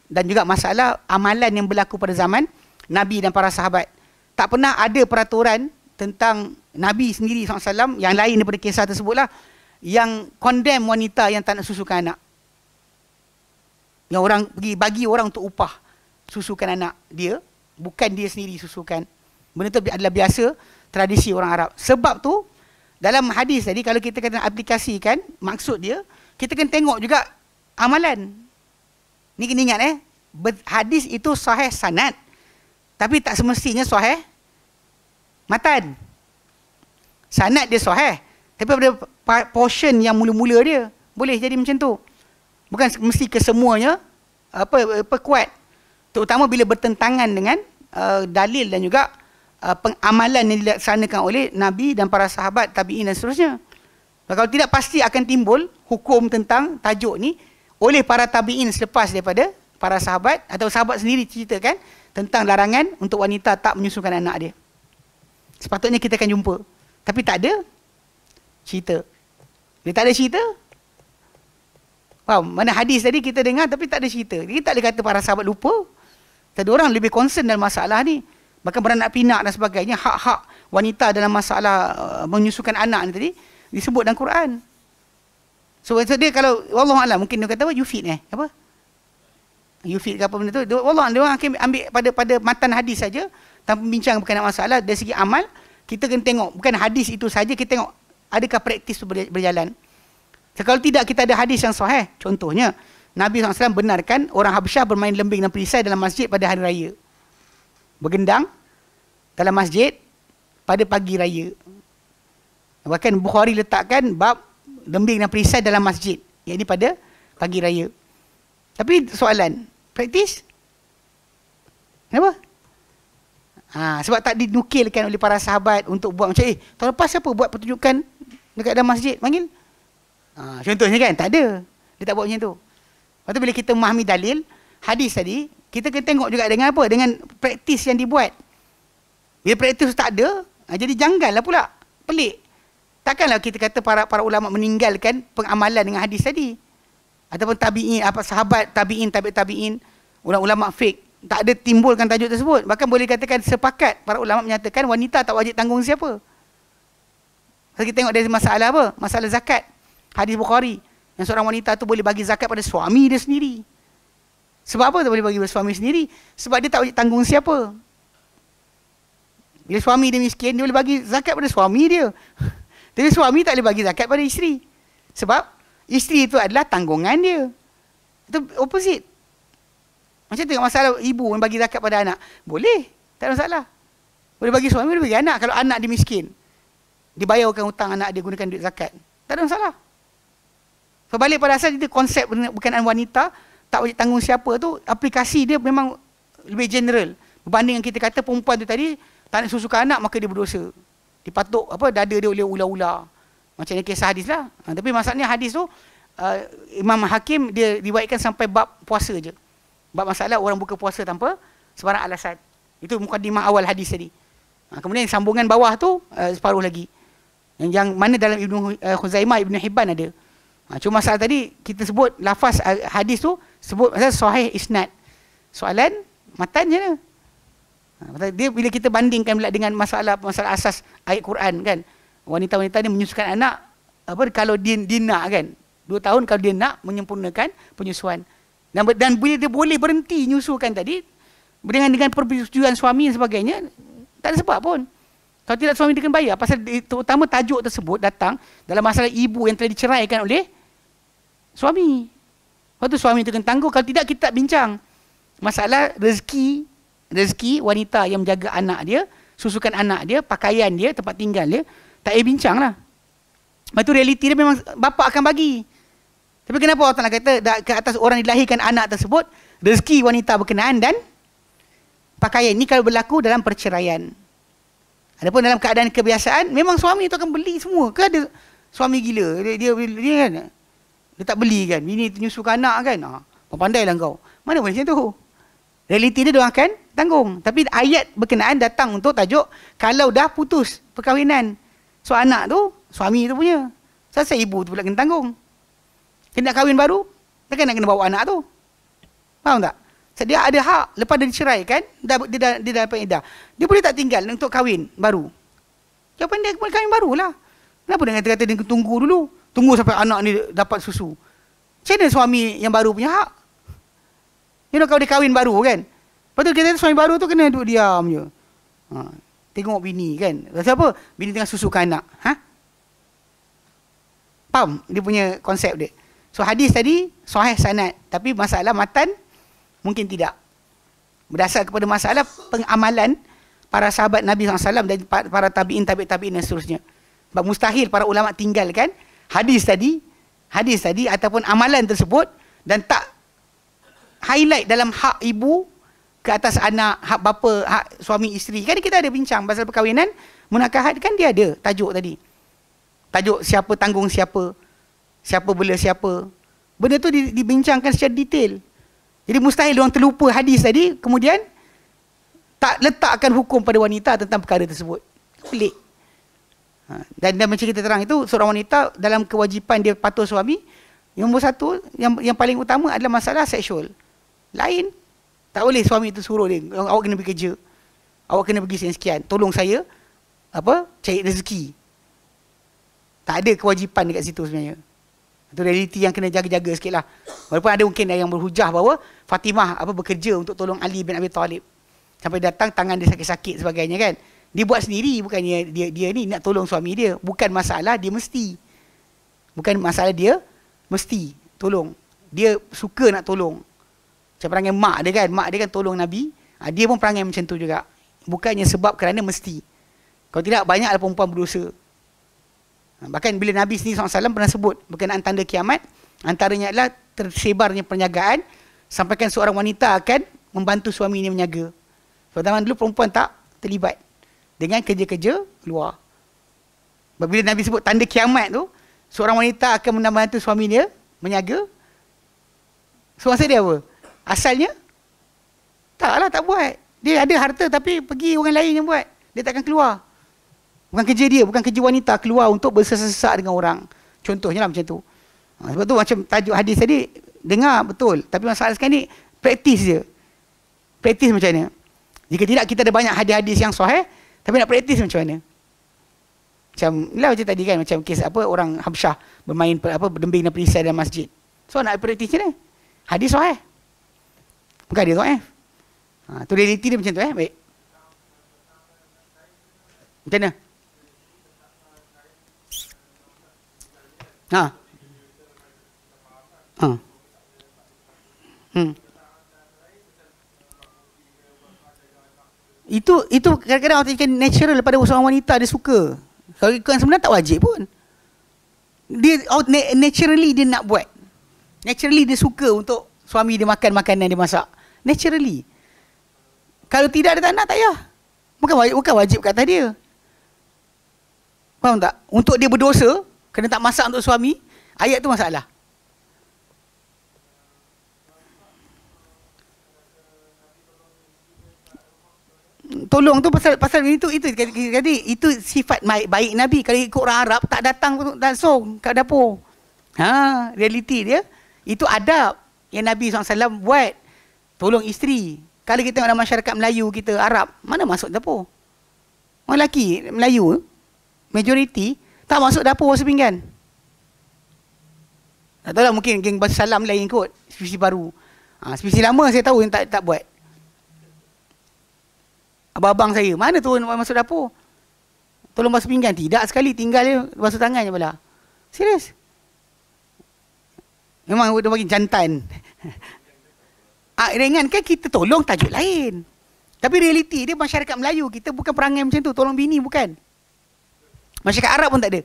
dan juga masalah amalan yang berlaku pada zaman Nabi dan para sahabat. Tak pernah ada peraturan tentang Nabi sendiri SAW yang lain daripada kisah tersebutlah yang condemn wanita yang tak nak susukan anak. Yang orang pergi bagi orang untuk upah susukan anak dia, bukan dia sendiri susukan. Benda tu adalah biasa tradisi orang Arab. Sebab tu dalam hadis tadi kalau kita kena aplikasikan maksud dia, kita kena tengok juga amalan. Ni kena ingat eh, hadis itu sahih sanad tapi tak semestinya sahih matan. Sanat dia eh, Tapi pada portion yang mula-mula dia boleh jadi macam tu. Bukan mesti kesemuanya apa perkuat terutama bila bertentangan dengan uh, dalil dan juga uh, pengamalan yang dilaksanakan oleh nabi dan para sahabat tabi'in dan seterusnya. Kalau tidak pasti akan timbul hukum tentang tajuk ni oleh para tabi'in selepas daripada para sahabat atau sahabat sendiri ceritakan tentang larangan untuk wanita tak menyusukan anak dia. Sepatutnya kita akan jumpa tapi tak ada cerita. Dia tak ada cerita. Faham? Mana hadis tadi kita dengar tapi tak ada cerita. Dia tak ada kata para sahabat lupa. Tapi orang lebih concern dalam masalah ni. Bahkan nak pinak dan sebagainya. Hak-hak wanita dalam masalah uh, menyusukan anak ni tadi. Disebut dalam Quran. So, so dia kalau Allah Allah mungkin dia kata apa? You fit eh? Apa? You fit ke apa benda tu? Allah Allah dia orang ambil pada pada matan hadis saja tanpa bincang berkenaan masalah dari segi amal kita kena tengok bukan hadis itu saja kita tengok adakah praktis itu berjalan kalau tidak kita ada hadis yang sahih contohnya Nabi SAW benarkan orang Habsyah bermain lembing dan perisai dalam masjid pada hari raya bergendang dalam masjid pada pagi raya bahkan Bukhari letakkan bab lembing dan perisai dalam masjid ini pada pagi raya tapi soalan praktis kenapa Ha, sebab tak dinukilkan oleh para sahabat untuk buat macam, eh, tahun lepas siapa buat pertunjukan dekat dalam masjid, panggil? Ha, contohnya kan, tak ada. Dia tak buat macam tu. Lepas tu bila kita memahami dalil, hadis tadi, kita kena tengok juga dengan apa? Dengan praktis yang dibuat. Bila praktis tak ada, ha, jadi janggal lah pula. Pelik. Takkanlah kita kata para para ulama meninggalkan pengamalan dengan hadis tadi. Ataupun tabi'in, apa sahabat tabi'in, tabi'in, tabi'in. Ulama-ulama fake tak ada timbulkan tajuk tersebut. Bahkan boleh katakan sepakat para ulama menyatakan wanita tak wajib tanggung siapa. Kalau kita tengok dari masalah apa? Masalah zakat. Hadis Bukhari. Yang seorang wanita tu boleh bagi zakat pada suami dia sendiri. Sebab apa tak boleh bagi pada suami sendiri? Sebab dia tak wajib tanggung siapa. Bila suami dia miskin, dia boleh bagi zakat pada suami dia. Tapi suami tak boleh bagi zakat pada isteri. Sebab isteri itu adalah tanggungan dia. Itu opposite. Macam tengok masalah ibu yang bagi zakat pada anak. Boleh. Tak ada masalah. Boleh bagi suami, boleh bagi anak. Kalau anak dia miskin. Dia bayarkan hutang anak dia gunakan duit zakat. Tak ada masalah. So, balik pada asal dia konsep berkenaan wanita. Tak wajib tanggung siapa tu. Aplikasi dia memang lebih general. Berbanding yang kita kata perempuan tu tadi. Tak nak susukan anak, maka dia berdosa. Dipatuk apa, dada dia oleh ular-ular. Macam ni kisah hadis lah. Ha, tapi masalahnya hadis tu. Uh, Imam Hakim dia riwayatkan sampai bab puasa je. Bab masalah orang buka puasa tanpa sebarang alasan. Itu mukadimah awal hadis tadi. Ha, kemudian sambungan bawah tu uh, separuh lagi. Yang, yang mana dalam Ibnu uh, Khuzaimah Ibnu Hibban ada. Ha, cuma masalah tadi kita sebut lafaz uh, hadis tu sebut masa sahih isnad. Soalan matan je lah. Ha, dia bila kita bandingkan pula dengan masalah masalah asas ayat Quran kan. Wanita-wanita ni menyusukan anak apa kalau dia, dia nak kan. Dua tahun kalau dia nak menyempurnakan penyusuan dan dan bila dia boleh berhenti nyusukan tadi dengan dengan persetujuan suami dan sebagainya tak ada sebab pun kalau tidak suami dia kena bayar pasal terutama tajuk tersebut datang dalam masalah ibu yang telah diceraikan oleh suami waktu suami itu kena tangguh kalau tidak kita tak bincang masalah rezeki rezeki wanita yang menjaga anak dia susukan anak dia pakaian dia tempat tinggal dia tak payah bincang lah Lepas tu realiti dia memang bapa akan bagi. Tapi kenapa Allah Ta'ala kata ke atas orang dilahirkan anak tersebut, rezeki wanita berkenaan dan pakaian. Ini kalau berlaku dalam perceraian. Adapun dalam keadaan kebiasaan, memang suami itu akan beli semua. Ke ada suami gila? Dia, dia, dia, dia kan? Dia tak beli kan? Ini menyusukan anak kan? Ha, ah, pandai lah kau. Mana boleh macam tu? Realiti dia doakan akan tanggung. Tapi ayat berkenaan datang untuk tajuk kalau dah putus perkahwinan. So anak tu, suami tu punya. Sasa ibu tu pula kena tanggung. Kena kahwin baru, mereka nak kena bawa anak tu. Faham tak? So, dia ada hak lepas dia cerai kan? Dia, dia, dia, dia dapat iddah. Dia boleh tak tinggal untuk kahwin baru? Jawapan dia boleh kahwin baru lah. Kenapa dia kata-kata dia tunggu dulu? Tunggu sampai anak ni dapat susu. Macam mana suami yang baru punya hak? You know kalau dia kahwin baru kan? Lepas tu kita suami baru tu kena duduk diam je. Ha. Tengok bini kan? Rasa apa? Bini tengah susukan anak. Ha? Faham dia punya konsep dia? So hadis tadi sahih sanad tapi masalah matan mungkin tidak. Berdasar kepada masalah pengamalan para sahabat Nabi SAW dan para tabi'in, tabi'in, tabi'in dan seterusnya. Sebab mustahil para ulama' tinggalkan hadis tadi, hadis tadi ataupun amalan tersebut dan tak highlight dalam hak ibu ke atas anak, hak bapa, hak suami isteri. Kan kita ada bincang pasal perkahwinan, munakahat kan dia ada tajuk tadi. Tajuk siapa tanggung siapa siapa bela siapa. Benda tu dibincangkan secara detail. Jadi mustahil orang terlupa hadis tadi, kemudian tak letakkan hukum pada wanita tentang perkara tersebut. Pelik. Ha, dan, dan macam kita terang itu, seorang wanita dalam kewajipan dia patuh suami, yang nombor satu, yang, yang paling utama adalah masalah seksual. Lain. Tak boleh suami itu suruh dia, awak kena pergi kerja. Awak kena pergi sekian-sekian. Tolong saya, apa, cari rezeki. Tak ada kewajipan dekat situ sebenarnya. Itu realiti yang kena jaga-jaga sikit lah. Walaupun ada mungkin yang berhujah bahawa Fatimah apa bekerja untuk tolong Ali bin Abi Talib. Sampai datang tangan dia sakit-sakit sebagainya kan. Dia buat sendiri bukannya dia, dia ni nak tolong suami dia. Bukan masalah dia mesti. Bukan masalah dia mesti tolong. Dia suka nak tolong. Macam perangai mak dia kan. Mak dia kan tolong Nabi. Ha, dia pun perangai macam tu juga. Bukannya sebab kerana mesti. Kalau tidak banyaklah perempuan berdosa. Ha, bahkan bila Nabi sendiri SAW pernah sebut berkenaan tanda kiamat, antaranya adalah tersebarnya perniagaan, sampaikan seorang wanita akan membantu suami ini menyaga. Sebab zaman dulu perempuan tak terlibat dengan kerja-kerja luar. Bila Nabi sebut tanda kiamat tu, seorang wanita akan membantu suami dia menyaga. So, dia apa? Asalnya, taklah tak buat. Dia ada harta tapi pergi orang lain yang buat. Dia takkan keluar. Bukan kerja dia, bukan kerja wanita keluar untuk bersesak-sesak dengan orang. Contohnya lah macam tu. Ha, sebab tu macam tajuk hadis tadi, dengar betul. Tapi masalah sekarang ni, praktis je. Praktis macam mana? Jika tidak, kita ada banyak hadis-hadis yang sahih, tapi nak praktis macam mana? Macam, lah macam tadi kan, macam kes apa, orang Habsyah bermain apa berdembing dan perisai dalam masjid. So, nak praktis macam mana? Hadis sahih. Bukan dia sahih. Ha, tu realiti dia macam tu eh, baik. Macam mana? Ha. Ha. Hmm. Itu itu kadang-kadang orang -kadang natural pada seorang wanita dia suka. Kalau ikut yang sebenarnya tak wajib pun. Dia oh, naturally dia nak buat. Naturally dia suka untuk suami dia makan makanan dia masak. Naturally. Kalau tidak ada tak nak tak ya Bukan wajib, bukan wajib kata dia. Faham tak? Untuk dia berdosa, kena tak masak untuk suami, ayat tu masalah. Tolong tu pasal pasal itu itu jadi itu sifat baik, baik Nabi. Kalau ikut orang Arab tak datang langsung kat dapur. Ha, realiti dia itu adab yang Nabi SAW buat. Tolong isteri. Kalau kita dalam masyarakat Melayu kita Arab, mana masuk dapur? Orang lelaki Melayu majoriti tak masuk dapur basuh pinggan. Tak tahu lah mungkin geng basuh salam lain kot. Spesi baru. Ha, spesi lama saya tahu yang tak, tak buat. Abang-abang saya, mana tu nak masuk dapur? Tolong basuh pinggan. Tidak sekali tinggal dia basuh tangan je pula. Serius? Memang dia bagi jantan. ah, ringan kan kita tolong tajuk lain. Tapi realiti dia masyarakat Melayu. Kita bukan perangai macam tu. Tolong bini bukan. Masyarakat Arab pun tak ada.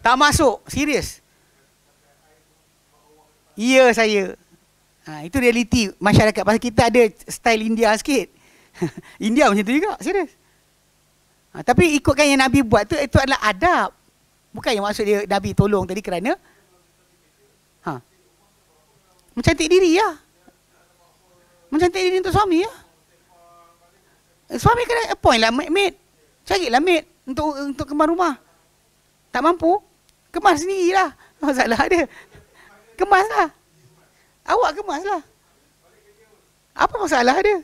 Tak masuk. Serius. Ya saya. Ha, itu realiti masyarakat. Pasal kita ada style India sikit. India macam tu juga. Serius. Ha, tapi ikutkan yang Nabi buat tu itu adalah adab. Bukan yang maksud dia Nabi tolong tadi kerana ha. Mencantik diri ya. Mencantik diri untuk suami ya. Suami kena appoint lah mate. Carilah mate untuk untuk kemas rumah. Tak mampu, kemas sendirilah. Masalah dia. Kemaslah. Awak kemaslah. Apa masalah dia?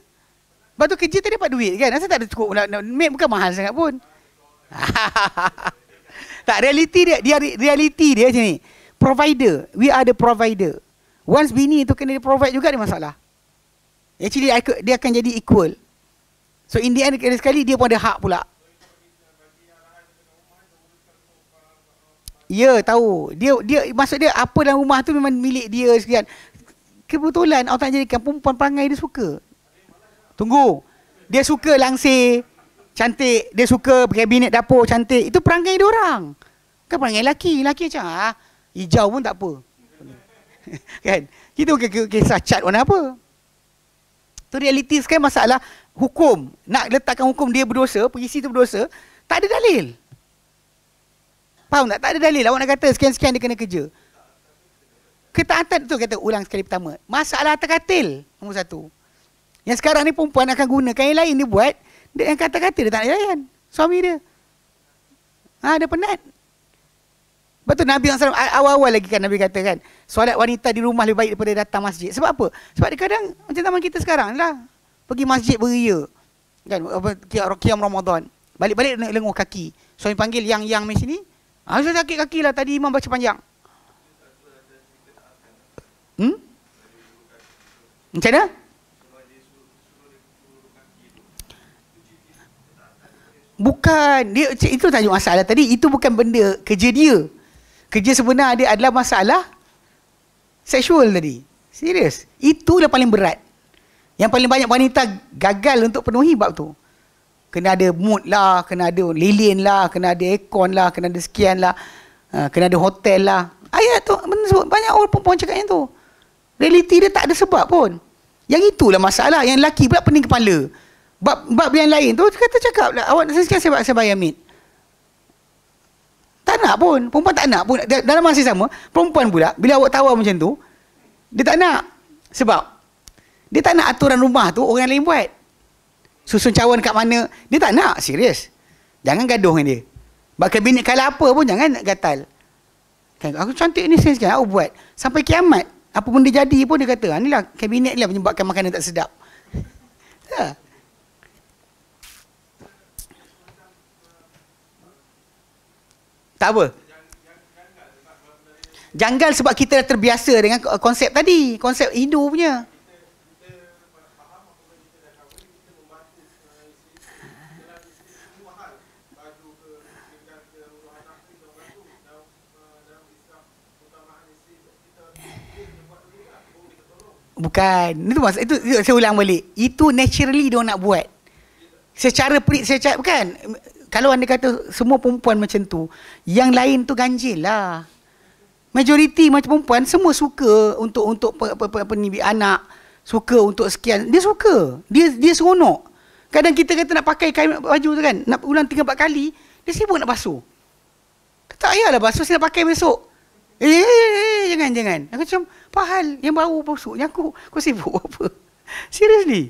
batu tu kerja tak dapat duit kan? Kenapa tak ada cukup? Mek bukan mahal sangat pun. tak, realiti dia, dia realiti dia macam ni. Provider. We are the provider. Once bini tu kena provide juga, ada masalah. Actually, dia akan jadi equal. So, in the end, sekali dia pun ada hak pula. Ya, tahu. Dia dia maksud dia apa dalam rumah tu memang milik dia sekian. Kebetulan Allah Taala jadikan perempuan perangai dia suka. Tunggu. Dia suka langsir cantik, dia suka kabinet dapur cantik. Itu perangai dia orang. Kan perangai lelaki, lelaki macam ah, hijau pun tak apa. kan? Kita bukan kisah cat warna apa. tu realiti sekarang masalah hukum. Nak letakkan hukum dia berdosa, perisi tu berdosa, tak ada dalil. Faham tak? Tak ada dalil. Awak nak kata sekian-sekian dia kena kerja. Ketaatan tu kata ulang sekali pertama. Masalah atas katil. Nombor satu. Yang sekarang ni perempuan akan gunakan yang lain dia buat. Dia yang kata kata dia tak nak layan. Suami dia. Ha, dia penat. Sebab tu Nabi SAW awal-awal lagi kan Nabi kata kan. Solat wanita di rumah lebih baik daripada datang masjid. Sebab apa? Sebab dia kadang macam zaman kita sekarang lah. Pergi masjid beria. Kan? Kiam Ramadan. Balik-balik dia lenguh kaki. Suami panggil yang-yang macam ni. Ha, saya sakit kaki lah tadi imam baca panjang. Hmm? Macam mana? Bukan, dia, itu tanya masalah tadi, itu bukan benda kerja dia. Kerja sebenar dia adalah masalah seksual tadi. Serius, Itu yang paling berat. Yang paling banyak wanita gagal untuk penuhi bab tu kena ada mood lah, kena ada lilin lah, kena ada aircon lah, kena ada sekian lah, ha, kena ada hotel lah. Ayat tu sebut banyak orang pun cakap yang tu. Realiti dia tak ada sebab pun. Yang itulah masalah. Yang lelaki pula pening kepala. Bab, bab yang lain tu kata cakap lah. Awak nak sesekian sebab saya bayar mid. Tak nak pun. Perempuan tak nak pun. Dalam masa sama, perempuan pula bila awak tawar macam tu, dia tak nak. Sebab dia tak nak aturan rumah tu orang lain buat. Susun cawan kat mana Dia tak nak Serius Jangan gaduh dengan dia Bak kabinet kalau apa pun Jangan nak gatal kan? Aku cantik ni sekian Aku buat Sampai kiamat Apa benda jadi pun dia kata Inilah ah, kabinet lah Menyebabkan makanan tak sedap Ya Tak apa Janggal sebab kita dah terbiasa Dengan konsep tadi Konsep hidupnya. punya Bukan. Itu masa itu, itu saya ulang balik. Itu naturally dia nak buat. Secara pri, saya cakap kan. Kalau anda kata semua perempuan macam tu, yang lain tu ganjil lah. Majoriti macam perempuan semua suka untuk untuk apa, apa, apa, ni anak suka untuk sekian dia suka dia dia seronok kadang kita kata nak pakai kain baju tu kan nak ulang tiga empat kali dia sibuk nak basuh tak payahlah basuh saya nak pakai besok Eh, eh, eh, eh, jangan, jangan. Aku macam, pahal yang bau masuk? Yang aku, aku sibuk apa? Serius ni,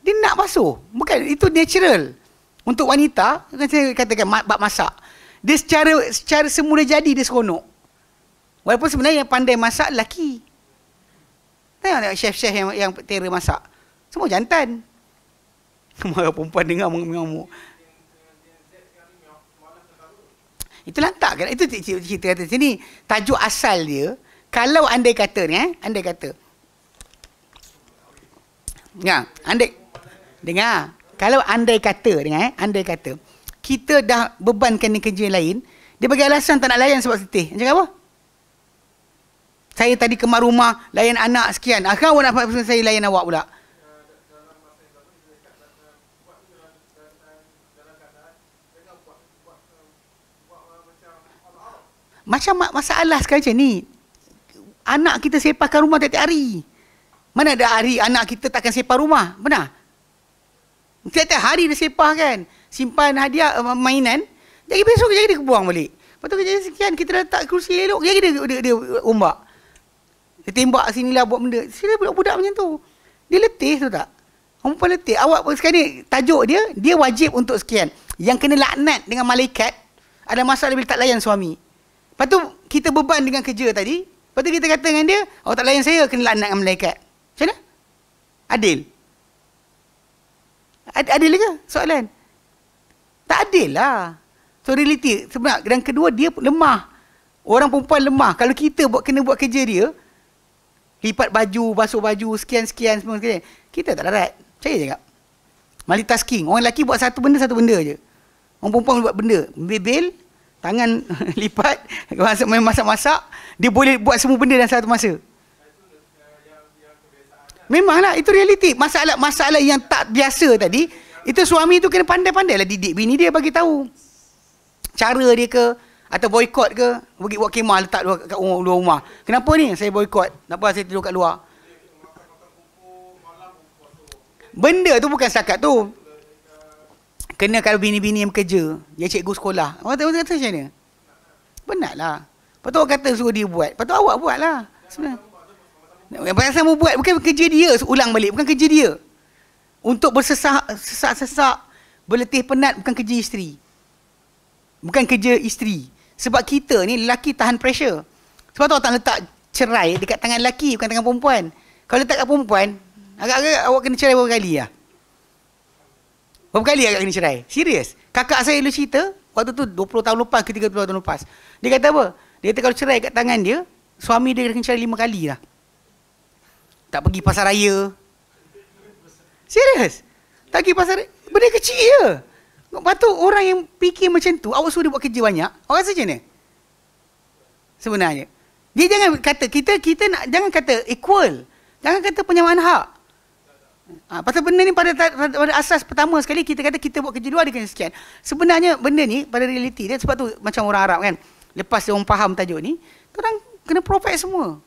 Dia nak masuk. Bukan, itu natural. Untuk wanita, kan saya katakan, bab masak. Dia secara secara semula jadi, dia seronok. Walaupun sebenarnya yang pandai masak, lelaki. Tengok tengok chef-chef yang, yang terror masak. Semua jantan. Semua perempuan dengar mengamuk. Itu lantak kan? Itu cerita kata sini. Tajuk asal dia, kalau andai kata ni, eh? andai kata. Ya, andai. Dengar. Kalau andai kata, dengar eh? andai kata. Kita dah bebankan ni kerja lain, dia bagi alasan tak nak layan sebab setih. Dia cakap apa? Saya tadi kemar rumah, layan anak sekian. Akan awak nak pasal saya layan awak pula. Macam masalah sekarang macam ni. Anak kita sepahkan rumah tiap-tiap hari. Mana ada hari anak kita takkan sepah rumah? Benar? Tiap-tiap hari dia sepah kan. Simpan hadiah eh, mainan. Jadi besok jadi dia buang balik. Lepas tu jadi sekian kita letak kerusi elok. Jadi dia, dia, dia, ombak. Dia tembak sini lah buat benda. Sini budak-budak macam tu. Dia letih tu tak? Perempuan letih. Awak sekarang ni tajuk dia. Dia wajib untuk sekian. Yang kena laknat dengan malaikat. Ada masalah bila tak layan suami. Lepas tu kita beban dengan kerja tadi. Lepas tu kita kata dengan dia, awak oh, tak layan saya, kena laknat dengan malaikat. Macam mana? Adil. Ad- adil ke soalan? Tak adil lah. So reality, sebenarnya dan kedua dia lemah. Orang perempuan lemah. Kalau kita buat kena buat kerja dia, lipat baju, basuh baju, sekian-sekian semua sekian. Kita tak larat. Saya cakap. Multitasking. Orang lelaki buat satu benda, satu benda je. Orang perempuan buat benda. Bebel, tangan lipat masuk main masak-masak dia boleh buat semua benda dalam satu masa memanglah itu realiti masalah masalah yang tak biasa tadi itu suami tu kena pandai-pandai lah didik bini dia bagi tahu cara dia ke atau boykot ke pergi buat kemah letak luar, kat luar, luar rumah kenapa ni saya boykot kenapa saya tidur kat luar benda tu bukan setakat tu Kena kalau bini-bini yang bekerja, dia cikgu sekolah. Orang tak kata macam mana? lah. Lepas tu orang kata suruh dia buat. Lepas tu awak buatlah. Sebenarnya. Yang pasal buat bukan kerja dia. Ulang balik. Bukan kerja dia. Untuk bersesak, sesak-sesak, berletih penat bukan kerja isteri. Bukan kerja isteri. Sebab kita ni lelaki tahan pressure. Sebab tu orang tak letak cerai dekat tangan lelaki bukan tangan perempuan. Kalau letak kat perempuan, agak-agak awak kena cerai berapa kali lah. Berapa kali akak kena cerai? Serius. Kakak saya dulu cerita, waktu tu 20 tahun lepas ke 30 tahun lepas. Dia kata apa? Dia kata kalau cerai kat tangan dia, suami dia kena cerai 5 kali lah. Tak pergi pasar raya. Serius. Tak pergi pasar raya. Benda kecil je. Lepas tu orang yang fikir macam tu, awak suruh dia buat kerja banyak, awak rasa macam mana? Sebenarnya. Dia jangan kata, kita kita nak jangan kata equal. Jangan kata penyamaan hak. Ha, pasal benda ni pada, pada asas pertama sekali kita kata kita buat kerja dua dengan sekian. Sebenarnya benda ni pada realiti dia sebab tu macam orang Arab kan. Lepas dia orang faham tajuk ni, orang kena provide semua.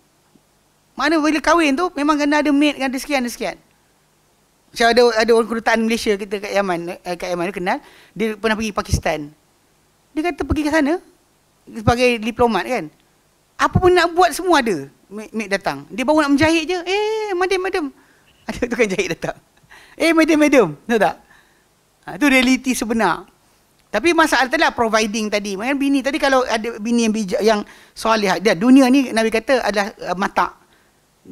Mana bila kahwin tu memang kena ada maid kan ada sekian ada sekian. Macam ada ada orang kedutaan Malaysia kita kat Yaman, eh, kat Yaman kenal, dia pernah pergi Pakistan. Dia kata pergi ke sana sebagai diplomat kan. Apa pun nak buat semua ada. Maid, datang. Dia baru nak menjahit je. Eh, madam. Madam ada tukang jahit datang. Eh, medium-medium, tahu tak? Ha, itu realiti sebenar. Tapi masalah adalah providing tadi. Mungkin bini tadi kalau ada bini yang bijak, yang soleh, dia dunia ni Nabi kata adalah uh, mata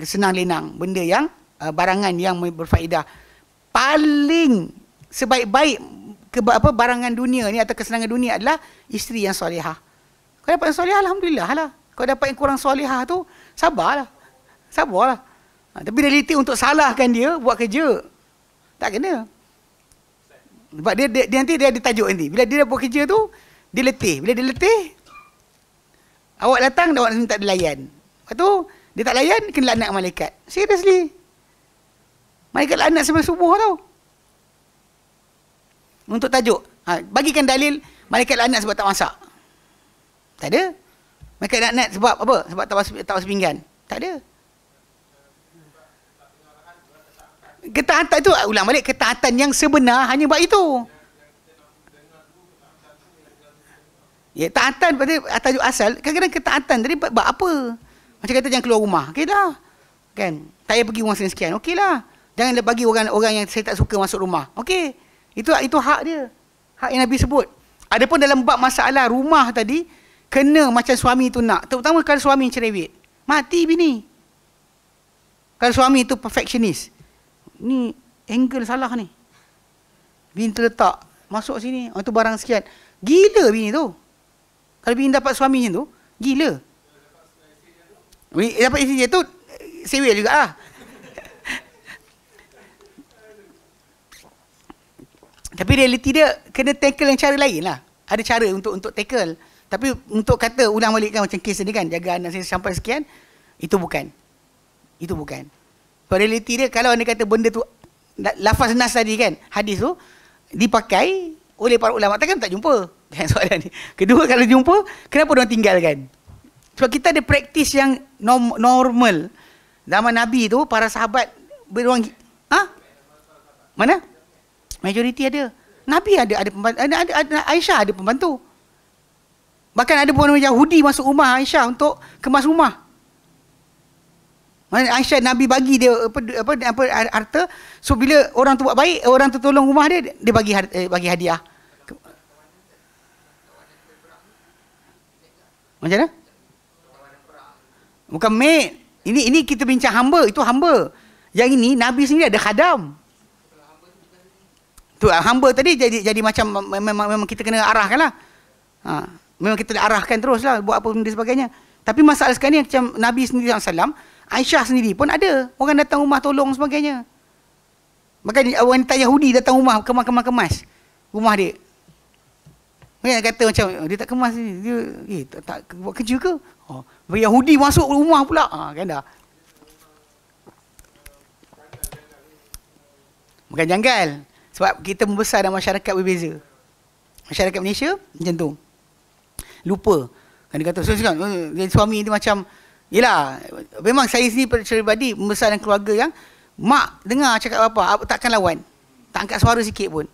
senang lenang, benda yang uh, barangan yang berfaedah. Paling sebaik-baik ke apa barangan dunia ni atau kesenangan dunia adalah isteri yang solehah. Kau dapat yang solehah alhamdulillah lah. Kau dapat yang kurang solehah tu sabarlah. Sabarlah. Ha, tapi dia letik untuk salahkan dia buat kerja. Tak kena. Sebab dia, dia, dia nanti dia ada tajuk nanti. Bila dia buat kerja tu, dia letih. Bila dia letih, awak datang dan awak minta dia layan. Lepas tu, dia tak layan, kena laknat malaikat. Seriously. Malaikat laknat sampai subuh tau. Untuk tajuk. Ha, bagikan dalil, malaikat laknat sebab tak masak. Tak ada. Malaikat laknat sebab apa? Sebab tak masuk, tak masuk pinggan. Tak ada. ketaatan itu ah, ulang balik ketaatan yang sebenar hanya buat itu ya taatan pada ah, tajuk asal kadang-kadang ketaatan tadi buat apa macam kata jangan keluar rumah okeylah kan tak payah pergi rumah sekian okeylah jangan bagi orang orang yang saya tak suka masuk rumah okey itu itu hak dia hak yang nabi sebut adapun dalam bab masalah rumah tadi kena macam suami tu nak terutama kalau suami cerewet mati bini kalau suami itu perfectionist ni angle salah ni. Bini terletak, masuk sini, oh, tu barang sekian. Gila bini tu. Kalau bini dapat suami macam tu, gila. Bini eh, dapat isteri tu, eh, sewa juga lah. Tapi realiti dia kena tackle yang cara lain lah. Ada cara untuk untuk tackle. Tapi untuk kata ulang balik kan macam kes ni kan, jaga anak saya sampai sekian, itu bukan. Itu bukan. Peneliti dia kalau anda kata benda tu lafaz nas tadi kan hadis tu dipakai oleh para ulama takkan tak jumpa kan soalan ni kedua kalau jumpa kenapa orang tinggalkan sebab kita ada praktis yang normal zaman nabi tu para sahabat beruang ha mana majoriti ada nabi ada ada pembantu ada, ada, ada, Aisyah ada pembantu bahkan ada puan Yahudi masuk rumah Aisyah untuk kemas rumah Maksudnya Aisyah Nabi bagi dia apa, apa, apa harta. So bila orang tu buat baik, orang tu tolong rumah dia, dia bagi eh, bagi hadiah. Macam mana? Bukan maid. Ini ini kita bincang hamba, itu hamba. Yang ini Nabi sendiri ada khadam. Tu ah, hamba tadi jadi jadi macam memang memang kita kena arahkanlah. Ha, memang kita nak arahkan lah buat apa dan sebagainya. Tapi masalah sekarang ni macam Nabi sendiri sallallahu alaihi Aisyah sendiri pun ada orang datang rumah tolong sebagainya. Maka wanita Yahudi datang rumah kemas-kemas kemas, rumah dia. Mereka kata macam oh, dia tak kemas ni. Dia eh tak, tak buat kerja ke? Oh, bagi Yahudi masuk rumah pula. Ha, kan dah. Bukan janggal. Sebab kita membesar dalam masyarakat berbeza. Masyarakat Malaysia macam tu. Lupa. Kan dia kata, suami so, macam Yelah, memang saya sendiri peribadi membesar dengan keluarga yang mak dengar cakap apa, takkan lawan. Tak angkat suara sikit pun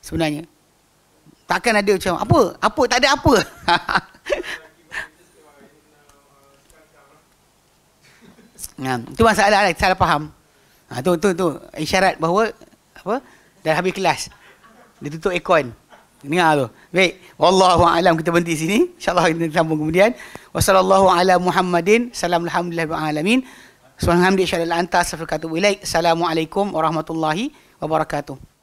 sebenarnya. Takkan ada macam apa? Apa? Tak ada apa. Nah, itu masalah lah, salah faham. Ha, tu, tu, tu, isyarat bahawa apa? dah habis kelas. Dia tutup aircon. Dengar tu. Baik, wallahu alam kita berhenti sini. Insya-Allah kita sambung kemudian. Wassallallahu ala Muhammadin. Salam alhamdulillah wa alamin. Subhanallahi wa bihamdihi asyhadu anta astaghfiruka wa ilaik. Assalamualaikum warahmatullahi wabarakatuh.